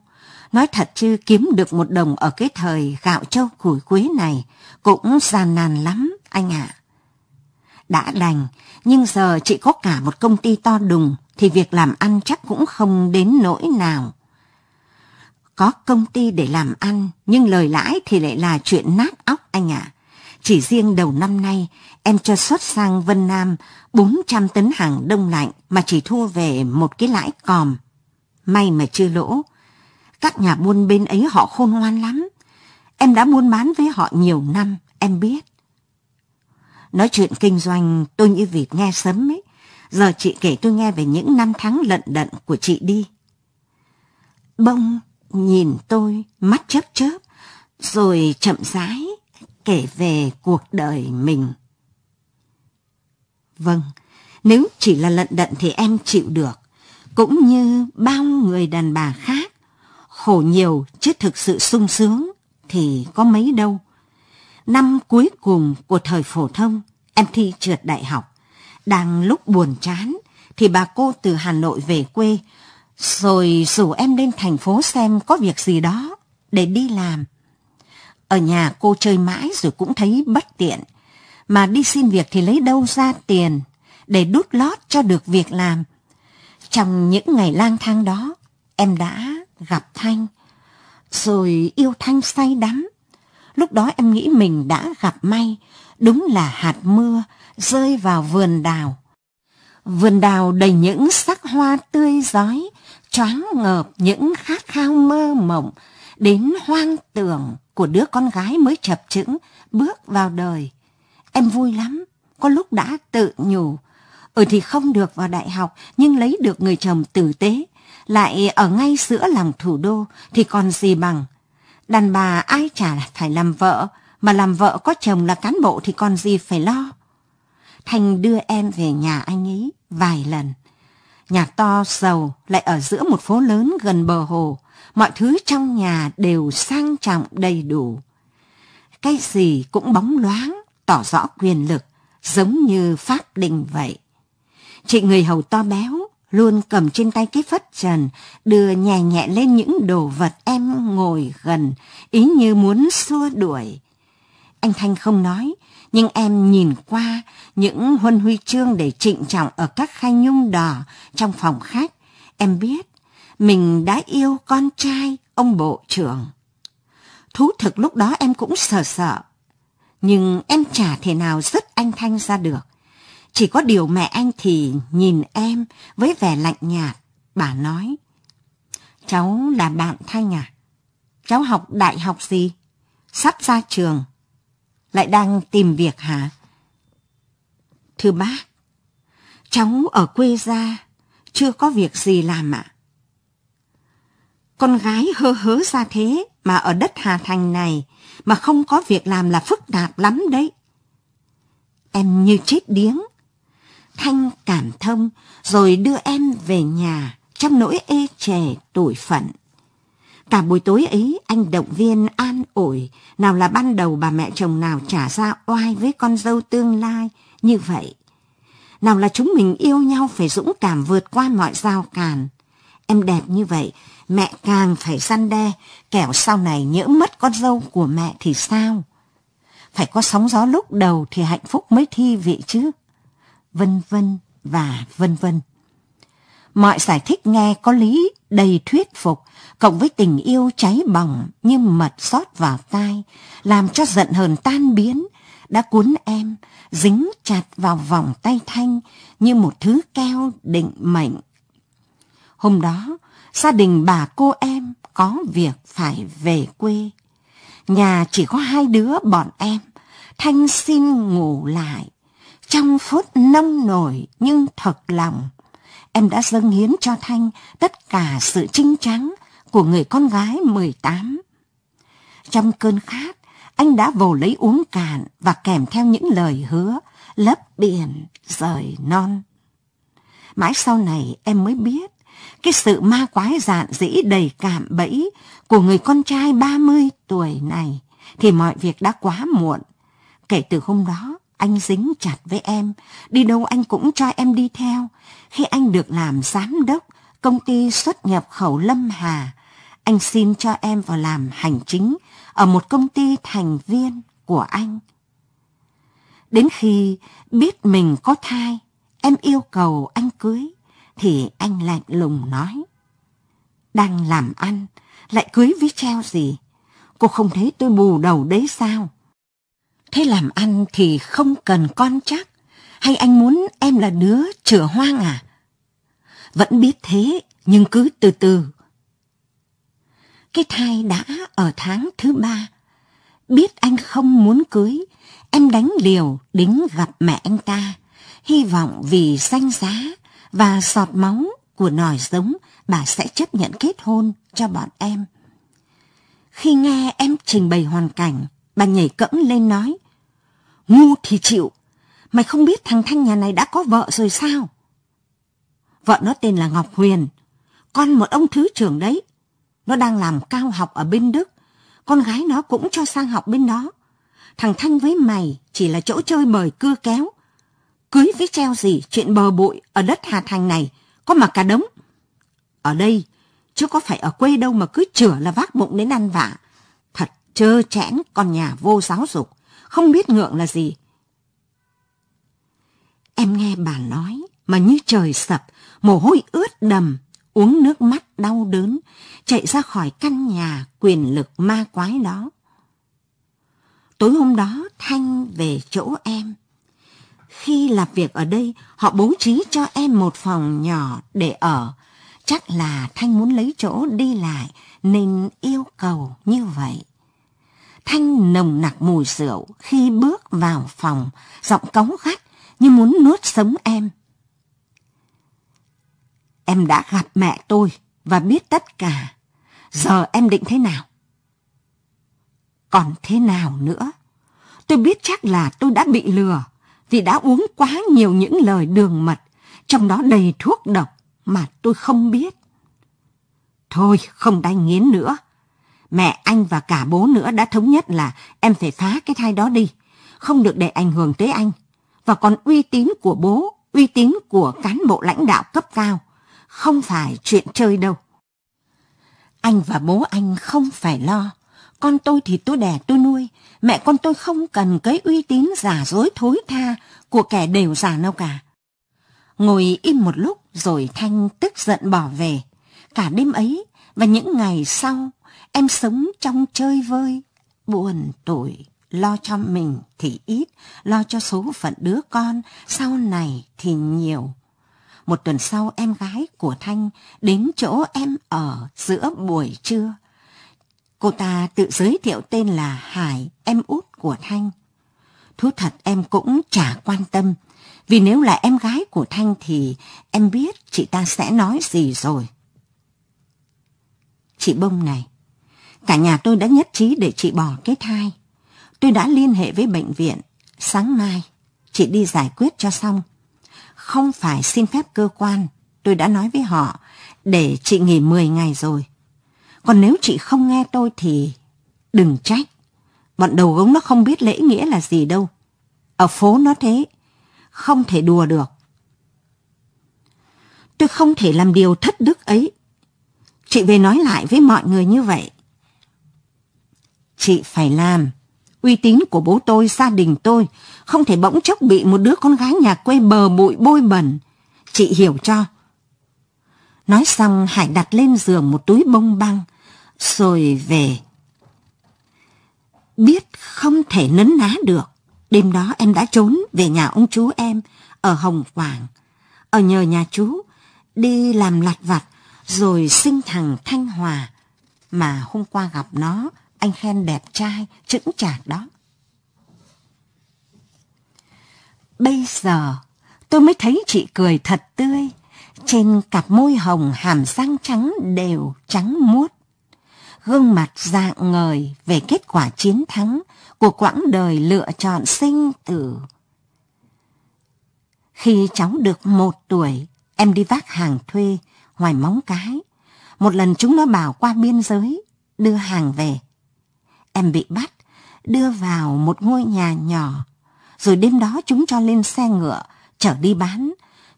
Nói thật chứ kiếm được một đồng ở cái thời gạo châu củi quế này cũng gian nàn lắm anh ạ. Đã đành, nhưng giờ chị có cả một công ty to đùng thì việc làm ăn chắc cũng không đến nỗi nào. Có công ty để làm ăn nhưng lời lãi thì lại là chuyện nát óc anh ạ. À. Chỉ riêng đầu năm nay, em cho xuất sang Vân Nam 400 tấn hàng đông lạnh mà chỉ thu về một cái lãi còm. May mà chưa lỗ. Các nhà buôn bên ấy họ khôn ngoan lắm. Em đã buôn bán với họ nhiều năm, em biết. Nói chuyện kinh doanh tôi như vịt nghe sớm ấy. Giờ chị kể tôi nghe về những năm tháng lận đận của chị đi. Bông nhìn tôi, mắt chớp chớp, rồi chậm rãi kể về cuộc đời mình. Vâng, nếu chỉ là lận đận thì em chịu được, cũng như bao người đàn bà khác. Khổ nhiều chứ thực sự sung sướng thì có mấy đâu. Năm cuối cùng của thời phổ thông, em thi trượt đại học. Đang lúc buồn chán thì bà cô từ Hà Nội về quê, rồi rủ em lên thành phố xem có việc gì đó để đi làm ở nhà cô chơi mãi rồi cũng thấy bất tiện. Mà đi xin việc thì lấy đâu ra tiền để đút lót cho được việc làm. Trong những ngày lang thang đó, em đã gặp Thanh, rồi yêu Thanh say đắm. Lúc đó em nghĩ mình đã gặp may, đúng là hạt mưa rơi vào vườn đào. Vườn đào đầy những sắc hoa tươi rói, choáng ngợp những khát khao mơ mộng, đến hoang tưởng của đứa con gái mới chập chững bước vào đời. Em vui lắm, có lúc đã tự nhủ. Ừ thì không được vào đại học nhưng lấy được người chồng tử tế, lại ở ngay giữa lòng thủ đô thì còn gì bằng. Đàn bà ai chả phải làm vợ, mà làm vợ có chồng là cán bộ thì còn gì phải lo. Thành đưa em về nhà anh ấy vài lần. Nhà to giàu lại ở giữa một phố lớn gần bờ hồ mọi thứ trong nhà đều sang trọng đầy đủ. Cái gì cũng bóng loáng, tỏ rõ quyền lực, giống như pháp đình vậy. Chị người hầu to béo luôn cầm trên tay cái phất trần, đưa nhẹ nhẹ lên những đồ vật em ngồi gần, ý như muốn xua đuổi. Anh Thanh không nói, nhưng em nhìn qua những huân huy chương để trịnh trọng ở các khay nhung đỏ trong phòng khách. Em biết mình đã yêu con trai ông bộ trưởng. Thú thực lúc đó em cũng sợ sợ, nhưng em chả thể nào dứt anh Thanh ra được. Chỉ có điều mẹ anh thì nhìn em với vẻ lạnh nhạt, bà nói. Cháu là bạn Thanh à? Cháu học đại học gì? Sắp ra trường. Lại đang tìm việc hả? Thưa bác, cháu ở quê ra, chưa có việc gì làm ạ. À? con gái hơ hớ ra thế mà ở đất Hà Thành này mà không có việc làm là phức tạp lắm đấy. Em như chết điếng. Thanh cảm thông rồi đưa em về nhà trong nỗi ê chề tủi phận. Cả buổi tối ấy anh động viên an ủi, nào là ban đầu bà mẹ chồng nào trả ra oai với con dâu tương lai như vậy. Nào là chúng mình yêu nhau phải dũng cảm vượt qua mọi giao cản. Em đẹp như vậy mẹ càng phải răn đe, kẻo sau này nhỡ mất con dâu của mẹ thì sao? Phải có sóng gió lúc đầu thì hạnh phúc mới thi vị chứ. Vân vân và vân vân. Mọi giải thích nghe có lý, đầy thuyết phục, cộng với tình yêu cháy bỏng như mật xót vào tai, làm cho giận hờn tan biến, đã cuốn em dính chặt vào vòng tay Thanh như một thứ keo định mệnh. Hôm đó, gia đình bà cô em có việc phải về quê. Nhà chỉ có hai đứa bọn em, Thanh xin ngủ lại. Trong phút nông nổi nhưng thật lòng, em đã dâng hiến cho Thanh tất cả sự trinh trắng của người con gái 18. Trong cơn khát, anh đã vồ lấy uống cạn và kèm theo những lời hứa lấp biển rời non. Mãi sau này em mới biết cái sự ma quái dạn dĩ đầy cảm bẫy của người con trai 30 tuổi này thì mọi việc đã quá muộn. Kể từ hôm đó, anh dính chặt với em, đi đâu anh cũng cho em đi theo. Khi anh được làm giám đốc công ty xuất nhập khẩu Lâm Hà, anh xin cho em vào làm hành chính ở một công ty thành viên của anh. Đến khi biết mình có thai, em yêu cầu anh cưới thì anh lạnh lùng nói. Đang làm ăn, lại cưới với treo gì? Cô không thấy tôi bù đầu đấy sao? Thế làm ăn thì không cần con chắc, hay anh muốn em là đứa chửa hoang à? Vẫn biết thế, nhưng cứ từ từ. Cái thai đã ở tháng thứ ba. Biết anh không muốn cưới, em đánh liều đến gặp mẹ anh ta, hy vọng vì danh giá và giọt máu của nòi giống bà sẽ chấp nhận kết hôn cho bọn em. Khi nghe em trình bày hoàn cảnh, bà nhảy cẫng lên nói. Ngu thì chịu, mày không biết thằng Thanh nhà này đã có vợ rồi sao? Vợ nó tên là Ngọc Huyền, con một ông thứ trưởng đấy. Nó đang làm cao học ở bên Đức, con gái nó cũng cho sang học bên đó. Thằng Thanh với mày chỉ là chỗ chơi bời cưa kéo, Cưới với treo gì chuyện bờ bụi ở đất Hà Thành này, có mà cả đống. Ở đây, chứ có phải ở quê đâu mà cứ chửa là vác bụng đến ăn vạ. Thật trơ trẽn con nhà vô giáo dục, không biết ngượng là gì. Em nghe bà nói mà như trời sập, mồ hôi ướt đầm, uống nước mắt đau đớn, chạy ra khỏi căn nhà quyền lực ma quái đó. Tối hôm đó Thanh về chỗ em, khi làm việc ở đây, họ bố trí cho em một phòng nhỏ để ở. Chắc là Thanh muốn lấy chỗ đi lại nên yêu cầu như vậy. Thanh nồng nặc mùi rượu khi bước vào phòng, giọng cống gắt như muốn nuốt sống em. Em đã gặp mẹ tôi và biết tất cả. Giờ em định thế nào? Còn thế nào nữa? Tôi biết chắc là tôi đã bị lừa vì đã uống quá nhiều những lời đường mật, trong đó đầy thuốc độc mà tôi không biết. Thôi không đánh nghiến nữa. Mẹ anh và cả bố nữa đã thống nhất là em phải phá cái thai đó đi, không được để ảnh hưởng tới anh. Và còn uy tín của bố, uy tín của cán bộ lãnh đạo cấp cao, không phải chuyện chơi đâu. Anh và bố anh không phải lo con tôi thì tôi đẻ tôi nuôi, mẹ con tôi không cần cái uy tín giả dối thối tha của kẻ đều giả nào cả. Ngồi im một lúc rồi Thanh tức giận bỏ về. Cả đêm ấy và những ngày sau, em sống trong chơi vơi, buồn tủi lo cho mình thì ít, lo cho số phận đứa con sau này thì nhiều. Một tuần sau em gái của Thanh đến chỗ em ở giữa buổi trưa. Cô ta tự giới thiệu tên là Hải, em út của Thanh. Thú thật em cũng chả quan tâm, vì nếu là em gái của Thanh thì em biết chị ta sẽ nói gì rồi. Chị Bông này, cả nhà tôi đã nhất trí để chị bỏ cái thai. Tôi đã liên hệ với bệnh viện, sáng mai chị đi giải quyết cho xong. Không phải xin phép cơ quan, tôi đã nói với họ để chị nghỉ 10 ngày rồi. Còn nếu chị không nghe tôi thì đừng trách. Bọn đầu gống nó không biết lễ nghĩa là gì đâu. Ở phố nó thế, không thể đùa được. Tôi không thể làm điều thất đức ấy. Chị về nói lại với mọi người như vậy. Chị phải làm. Uy tín của bố tôi, gia đình tôi không thể bỗng chốc bị một đứa con gái nhà quê bờ bụi bôi bẩn. Chị hiểu cho. Nói xong Hải đặt lên giường một túi bông băng, rồi về. Biết không thể nấn ná được, đêm đó em đã trốn về nhà ông chú em ở Hồng Quảng, ở nhờ nhà chú, đi làm lặt vặt, rồi sinh thằng Thanh Hòa, mà hôm qua gặp nó, anh khen đẹp trai, chững chạc đó. Bây giờ tôi mới thấy chị cười thật tươi trên cặp môi hồng hàm răng trắng đều trắng muốt. Gương mặt dạng ngời về kết quả chiến thắng của quãng đời lựa chọn sinh tử. Khi cháu được một tuổi, em đi vác hàng thuê ngoài móng cái. Một lần chúng nó bảo qua biên giới, đưa hàng về. Em bị bắt, đưa vào một ngôi nhà nhỏ. Rồi đêm đó chúng cho lên xe ngựa, chở đi bán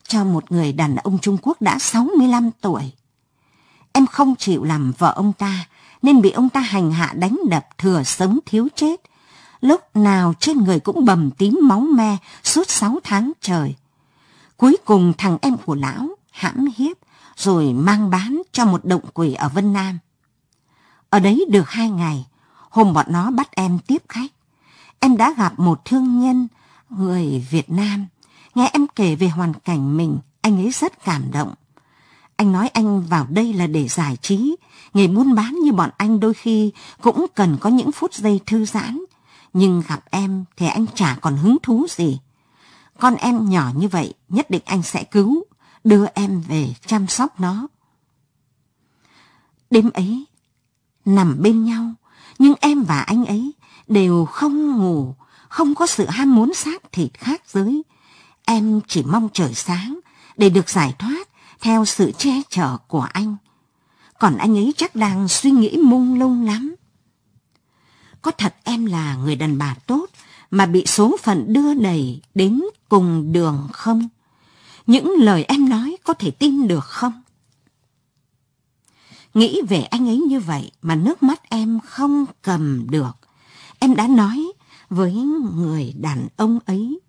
cho một người đàn ông Trung Quốc đã 65 tuổi. Em không chịu làm vợ ông ta, nên bị ông ta hành hạ đánh đập thừa sống thiếu chết. Lúc nào trên người cũng bầm tím máu me suốt 6 tháng trời. Cuối cùng thằng em của lão hãm hiếp rồi mang bán cho một động quỷ ở Vân Nam. Ở đấy được hai ngày, hôm bọn nó bắt em tiếp khách. Em đã gặp một thương nhân, người Việt Nam, Nghe em kể về hoàn cảnh mình, anh ấy rất cảm động. Anh nói anh vào đây là để giải trí, nghề buôn bán như bọn anh đôi khi cũng cần có những phút giây thư giãn, nhưng gặp em thì anh chả còn hứng thú gì. Con em nhỏ như vậy, nhất định anh sẽ cứu, đưa em về chăm sóc nó. Đêm ấy, nằm bên nhau, nhưng em và anh ấy đều không ngủ, không có sự ham muốn xác thịt khác giới, Em chỉ mong trời sáng để được giải thoát theo sự che chở của anh. Còn anh ấy chắc đang suy nghĩ mông lung lắm. Có thật em là người đàn bà tốt mà bị số phận đưa đẩy đến cùng đường không? Những lời em nói có thể tin được không? Nghĩ về anh ấy như vậy mà nước mắt em không cầm được. Em đã nói với người đàn ông ấy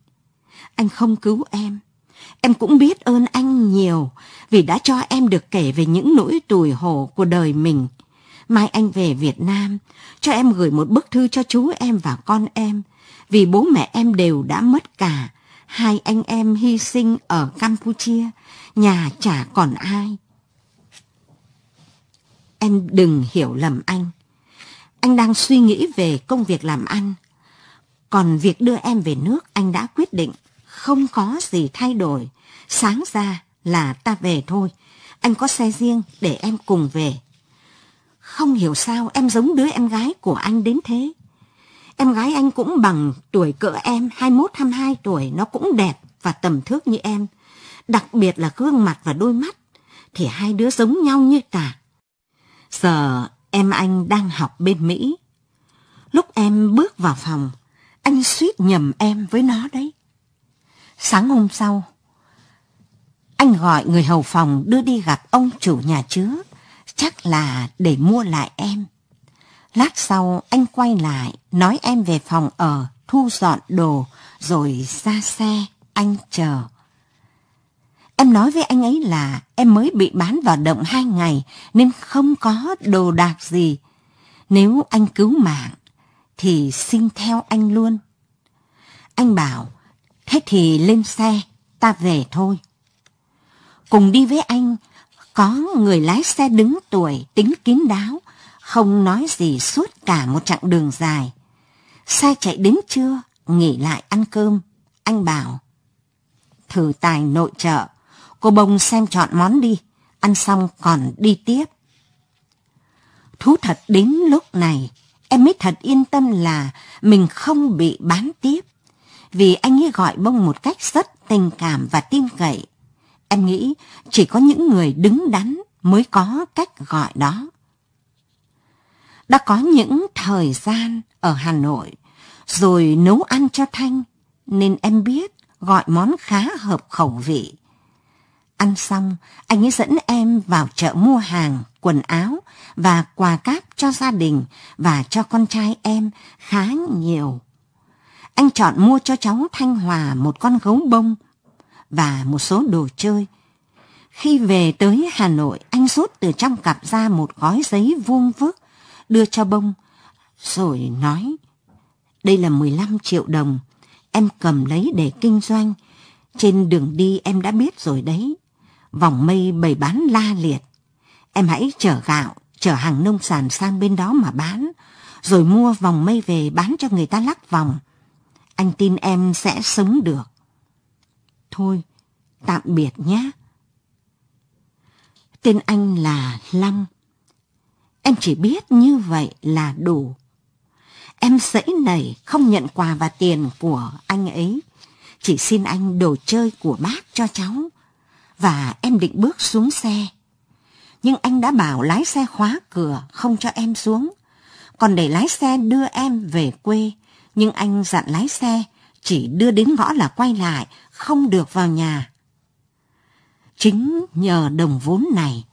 anh không cứu em. Em cũng biết ơn anh nhiều vì đã cho em được kể về những nỗi tủi hổ của đời mình. Mai anh về Việt Nam, cho em gửi một bức thư cho chú em và con em, vì bố mẹ em đều đã mất cả. Hai anh em hy sinh ở Campuchia, nhà chả còn ai. Em đừng hiểu lầm anh. Anh đang suy nghĩ về công việc làm ăn. Còn việc đưa em về nước anh đã quyết định không có gì thay đổi. Sáng ra là ta về thôi. Anh có xe riêng để em cùng về. Không hiểu sao em giống đứa em gái của anh đến thế. Em gái anh cũng bằng tuổi cỡ em 21-22 tuổi nó cũng đẹp và tầm thước như em. Đặc biệt là gương mặt và đôi mắt thì hai đứa giống nhau như cả Giờ em anh đang học bên Mỹ. Lúc em bước vào phòng, anh suýt nhầm em với nó đấy. Sáng hôm sau, anh gọi người hầu phòng đưa đi gặp ông chủ nhà chứa, chắc là để mua lại em. Lát sau anh quay lại, nói em về phòng ở, thu dọn đồ, rồi ra xe, anh chờ. Em nói với anh ấy là em mới bị bán vào động hai ngày nên không có đồ đạc gì. Nếu anh cứu mạng thì xin theo anh luôn. Anh bảo Thế thì lên xe, ta về thôi. Cùng đi với anh, có người lái xe đứng tuổi, tính kín đáo, không nói gì suốt cả một chặng đường dài. Xe chạy đến trưa, nghỉ lại ăn cơm, anh bảo. Thử tài nội trợ, cô bông xem chọn món đi, ăn xong còn đi tiếp. Thú thật đến lúc này, em mới thật yên tâm là mình không bị bán tiếp vì anh ấy gọi bông một cách rất tình cảm và tin cậy. Em nghĩ chỉ có những người đứng đắn mới có cách gọi đó. Đã có những thời gian ở Hà Nội, rồi nấu ăn cho Thanh, nên em biết gọi món khá hợp khẩu vị. Ăn xong, anh ấy dẫn em vào chợ mua hàng, quần áo và quà cáp cho gia đình và cho con trai em khá nhiều anh chọn mua cho cháu Thanh Hòa một con gấu bông và một số đồ chơi. Khi về tới Hà Nội, anh rút từ trong cặp ra một gói giấy vuông vức, đưa cho bông, rồi nói, đây là 15 triệu đồng, em cầm lấy để kinh doanh. Trên đường đi em đã biết rồi đấy, vòng mây bày bán la liệt. Em hãy chở gạo, chở hàng nông sản sang bên đó mà bán, rồi mua vòng mây về bán cho người ta lắc vòng anh tin em sẽ sống được. Thôi, tạm biệt nhé. Tên anh là Lâm. Em chỉ biết như vậy là đủ. Em dãy nảy không nhận quà và tiền của anh ấy. Chỉ xin anh đồ chơi của bác cho cháu. Và em định bước xuống xe. Nhưng anh đã bảo lái xe khóa cửa không cho em xuống. Còn để lái xe đưa em về quê nhưng anh dặn lái xe, chỉ đưa đến ngõ là quay lại, không được vào nhà. Chính nhờ đồng vốn này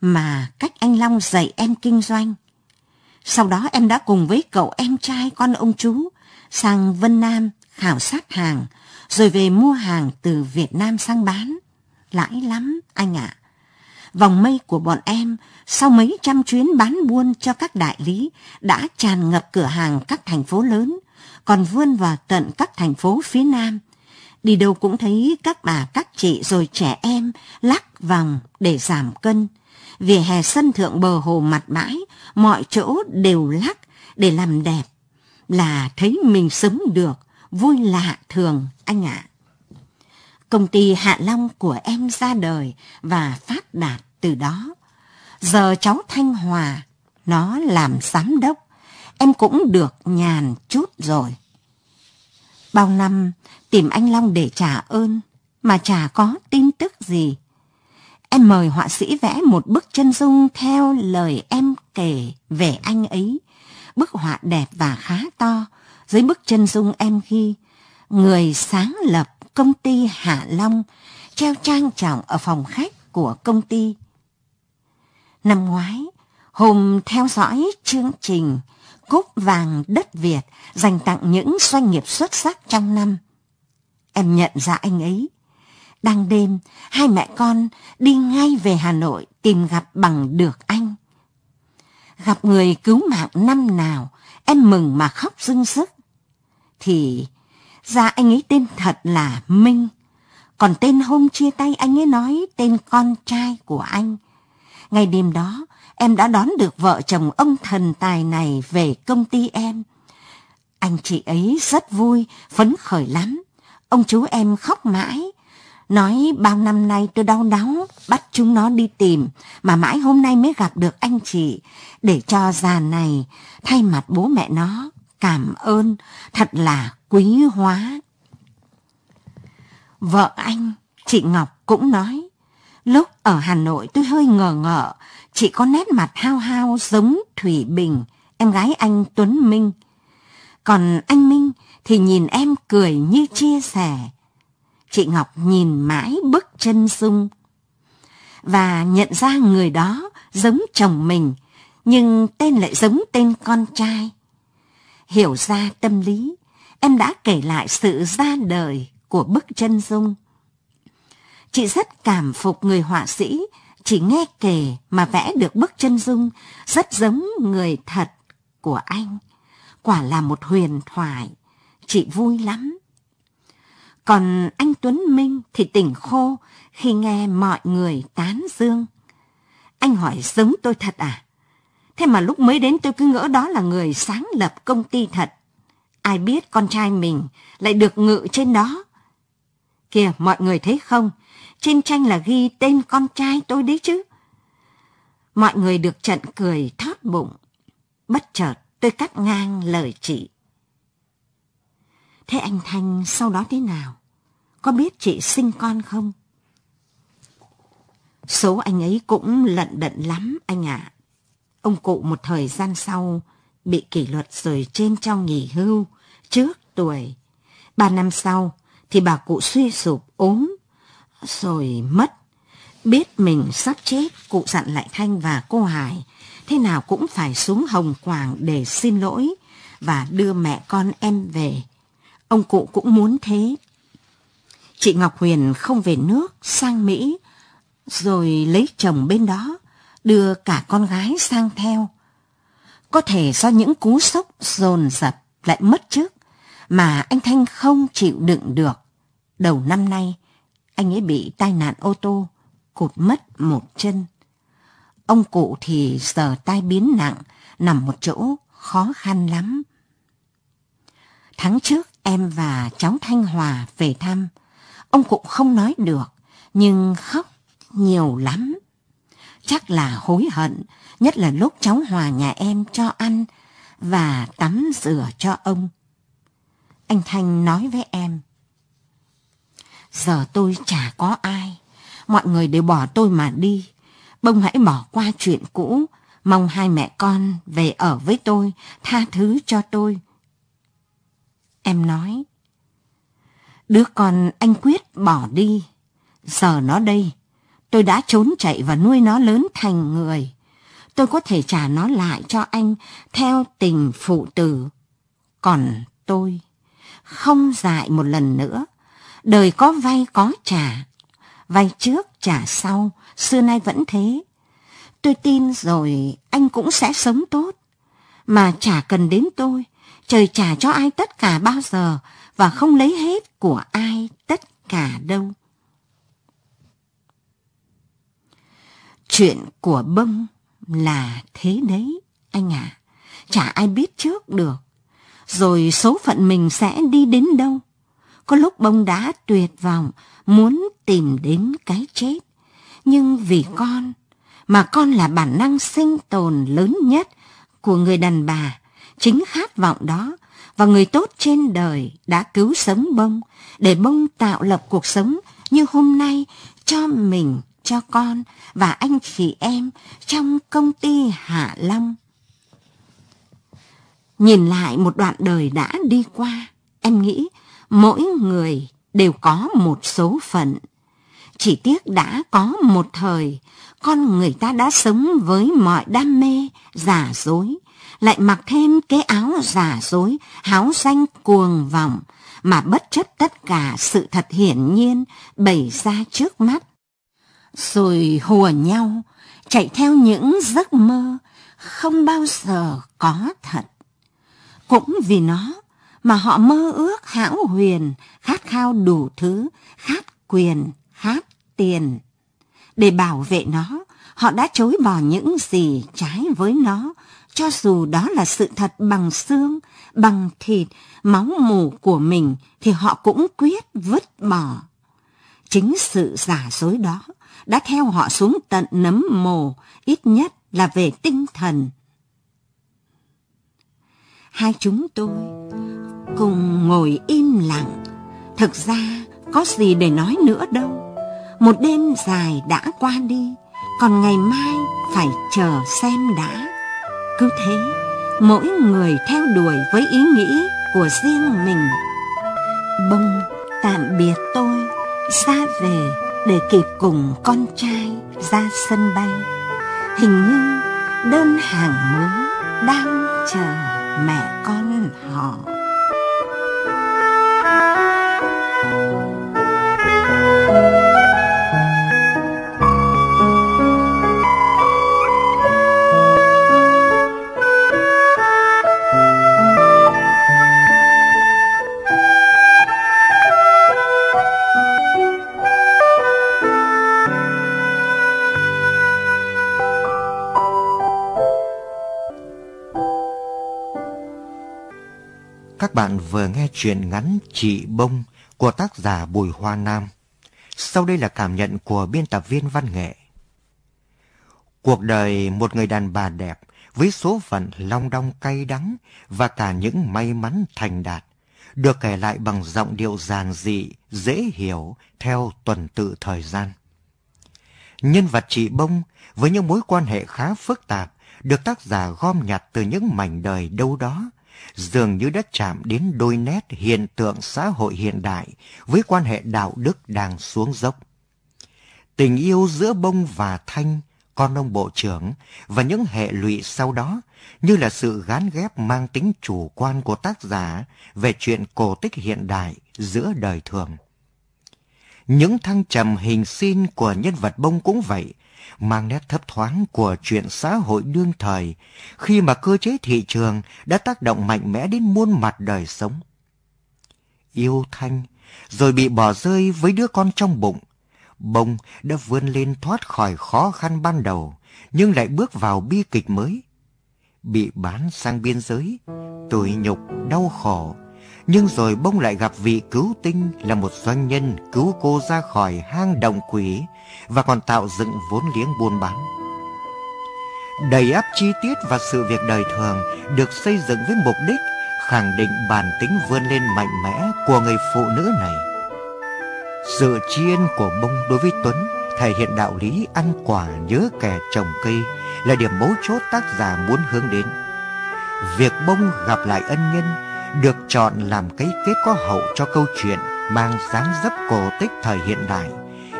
mà cách anh Long dạy em kinh doanh. Sau đó em đã cùng với cậu em trai con ông chú sang Vân Nam khảo sát hàng, rồi về mua hàng từ Việt Nam sang bán. Lãi lắm anh ạ. Vòng mây của bọn em sau mấy trăm chuyến bán buôn cho các đại lý đã tràn ngập cửa hàng các thành phố lớn, còn vươn vào tận các thành phố phía Nam. Đi đâu cũng thấy các bà các chị rồi trẻ em lắc vòng để giảm cân. Vỉa hè sân thượng bờ hồ mặt bãi, mọi chỗ đều lắc để làm đẹp. Là thấy mình sống được, vui lạ thường anh ạ. Công ty Hạ Long của em ra đời và phát đạt từ đó. Giờ cháu Thanh Hòa, nó làm giám đốc, em cũng được nhàn chút rồi. Bao năm tìm anh Long để trả ơn mà chả có tin tức gì. Em mời họa sĩ vẽ một bức chân dung theo lời em kể về anh ấy. Bức họa đẹp và khá to, dưới bức chân dung em ghi người sáng lập công ty Hạ Long treo trang trọng ở phòng khách của công ty. Năm ngoái, Hùng theo dõi chương trình cúp vàng đất Việt dành tặng những doanh nghiệp xuất sắc trong năm. Em nhận ra anh ấy. Đang đêm, hai mẹ con đi ngay về Hà Nội tìm gặp bằng được anh. Gặp người cứu mạng năm nào, em mừng mà khóc dưng sức Thì ra anh ấy tên thật là Minh. Còn tên hôm chia tay anh ấy nói tên con trai của anh. Ngày đêm đó, em đã đón được vợ chồng ông thần tài này về công ty em. Anh chị ấy rất vui, phấn khởi lắm. Ông chú em khóc mãi, nói bao năm nay tôi đau đớn bắt chúng nó đi tìm mà mãi hôm nay mới gặp được anh chị để cho già này thay mặt bố mẹ nó cảm ơn thật là quý hóa. Vợ anh, chị Ngọc cũng nói Lúc ở Hà Nội tôi hơi ngờ ngợ, chị có nét mặt hao hao giống Thủy Bình, em gái anh Tuấn Minh. Còn anh Minh thì nhìn em cười như chia sẻ. Chị Ngọc nhìn mãi bức chân sung và nhận ra người đó giống chồng mình, nhưng tên lại giống tên con trai. Hiểu ra tâm lý, em đã kể lại sự ra đời của bức chân dung. Chị rất cảm phục người họa sĩ, chỉ nghe kể mà vẽ được bức chân dung rất giống người thật của anh. Quả là một huyền thoại, chị vui lắm. Còn anh Tuấn Minh thì tỉnh khô khi nghe mọi người tán dương. Anh hỏi giống tôi thật à? Thế mà lúc mới đến tôi cứ ngỡ đó là người sáng lập công ty thật. Ai biết con trai mình lại được ngự trên đó. Kìa mọi người thấy không, trên tranh là ghi tên con trai tôi đấy chứ. Mọi người được trận cười thót bụng. Bất chợt tôi cắt ngang lời chị. Thế anh Thanh sau đó thế nào? Có biết chị sinh con không? Số anh ấy cũng lận đận lắm anh ạ. À. Ông cụ một thời gian sau bị kỷ luật rồi trên cho nghỉ hưu trước tuổi. Ba năm sau thì bà cụ suy sụp ốm rồi mất. Biết mình sắp chết, cụ dặn lại Thanh và cô Hải, thế nào cũng phải xuống Hồng Quảng để xin lỗi và đưa mẹ con em về. Ông cụ cũng muốn thế. Chị Ngọc Huyền không về nước, sang Mỹ, rồi lấy chồng bên đó, đưa cả con gái sang theo. Có thể do những cú sốc dồn dập lại mất trước, mà anh Thanh không chịu đựng được. Đầu năm nay, anh ấy bị tai nạn ô tô, cụt mất một chân. Ông cụ thì sờ tai biến nặng, nằm một chỗ, khó khăn lắm. Tháng trước em và cháu Thanh Hòa về thăm, ông cụ không nói được, nhưng khóc nhiều lắm. Chắc là hối hận, nhất là lúc cháu Hòa nhà em cho ăn và tắm rửa cho ông. Anh Thanh nói với em. Giờ tôi chả có ai, mọi người đều bỏ tôi mà đi. Bông hãy bỏ qua chuyện cũ, mong hai mẹ con về ở với tôi, tha thứ cho tôi. Em nói, đứa con anh quyết bỏ đi, giờ nó đây, tôi đã trốn chạy và nuôi nó lớn thành người. Tôi có thể trả nó lại cho anh theo tình phụ tử. Còn tôi không dại một lần nữa đời có vay có trả. Vay trước trả sau, xưa nay vẫn thế. Tôi tin rồi anh cũng sẽ sống tốt. Mà chả cần đến tôi, trời trả cho ai tất cả bao giờ và không lấy hết của ai tất cả đâu. Chuyện của bông là thế đấy, anh ạ. À. Chả ai biết trước được. Rồi số phận mình sẽ đi đến đâu có lúc bông đá tuyệt vọng, muốn tìm đến cái chết. Nhưng vì con, mà con là bản năng sinh tồn lớn nhất của người đàn bà, chính khát vọng đó và người tốt trên đời đã cứu sống bông để bông tạo lập cuộc sống như hôm nay cho mình, cho con và anh chị em trong công ty Hạ Long. Nhìn lại một đoạn đời đã đi qua, em nghĩ mỗi người đều có một số phận. Chỉ tiếc đã có một thời, con người ta đã sống với mọi đam mê, giả dối, lại mặc thêm cái áo giả dối, háo danh cuồng vọng, mà bất chấp tất cả sự thật hiển nhiên bày ra trước mắt. Rồi hùa nhau, chạy theo những giấc mơ không bao giờ có thật. Cũng vì nó mà họ mơ ước hão huyền, khát khao đủ thứ, khát quyền, khát tiền. Để bảo vệ nó, họ đã chối bỏ những gì trái với nó, cho dù đó là sự thật bằng xương, bằng thịt, máu mù của mình thì họ cũng quyết vứt bỏ. Chính sự giả dối đó đã theo họ xuống tận nấm mồ, ít nhất là về tinh thần. Hai chúng tôi cùng ngồi im lặng. Thực ra có gì để nói nữa đâu. Một đêm dài đã qua đi, còn ngày mai phải chờ xem đã. Cứ thế, mỗi người theo đuổi với ý nghĩ của riêng mình. Bông tạm biệt tôi, xa về để kịp cùng con trai ra sân bay. Hình như đơn hàng mới đang chờ mẹ con họ. vừa nghe truyện ngắn Chị Bông của tác giả Bùi Hoa Nam. Sau đây là cảm nhận của biên tập viên văn nghệ. Cuộc đời một người đàn bà đẹp với số phận long đong cay đắng và cả những may mắn thành đạt được kể lại bằng giọng điệu giản dị, dễ hiểu theo tuần tự thời gian. Nhân vật chị Bông với những mối quan hệ khá phức tạp được tác giả gom nhặt từ những mảnh đời đâu đó dường như đã chạm đến đôi nét hiện tượng xã hội hiện đại với quan hệ đạo đức đang xuống dốc. Tình yêu giữa Bông và Thanh, con ông bộ trưởng, và những hệ lụy sau đó như là sự gán ghép mang tính chủ quan của tác giả về chuyện cổ tích hiện đại giữa đời thường. Những thăng trầm hình xin của nhân vật Bông cũng vậy, mang nét thấp thoáng của chuyện xã hội đương thời khi mà cơ chế thị trường đã tác động mạnh mẽ đến muôn mặt đời sống. Yêu Thanh rồi bị bỏ rơi với đứa con trong bụng. Bông đã vươn lên thoát khỏi khó khăn ban đầu nhưng lại bước vào bi kịch mới. Bị bán sang biên giới, tủi nhục, đau khổ. Nhưng rồi bông lại gặp vị cứu tinh là một doanh nhân cứu cô ra khỏi hang động quỷ và còn tạo dựng vốn liếng buôn bán. Đầy áp chi tiết và sự việc đời thường được xây dựng với mục đích khẳng định bản tính vươn lên mạnh mẽ của người phụ nữ này. Sự chiên của bông đối với Tuấn thể hiện đạo lý ăn quả nhớ kẻ trồng cây là điểm mấu chốt tác giả muốn hướng đến. Việc bông gặp lại ân nhân được chọn làm cái kết có hậu cho câu chuyện mang dáng dấp cổ tích thời hiện đại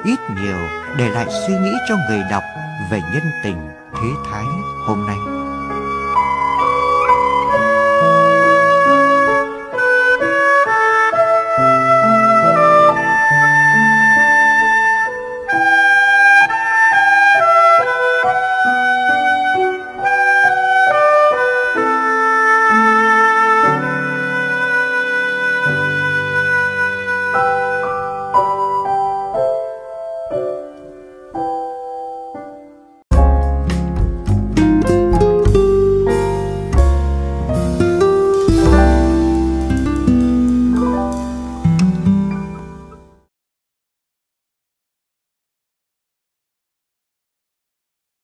ít nhiều để lại suy nghĩ cho người đọc về nhân tình thế thái hôm nay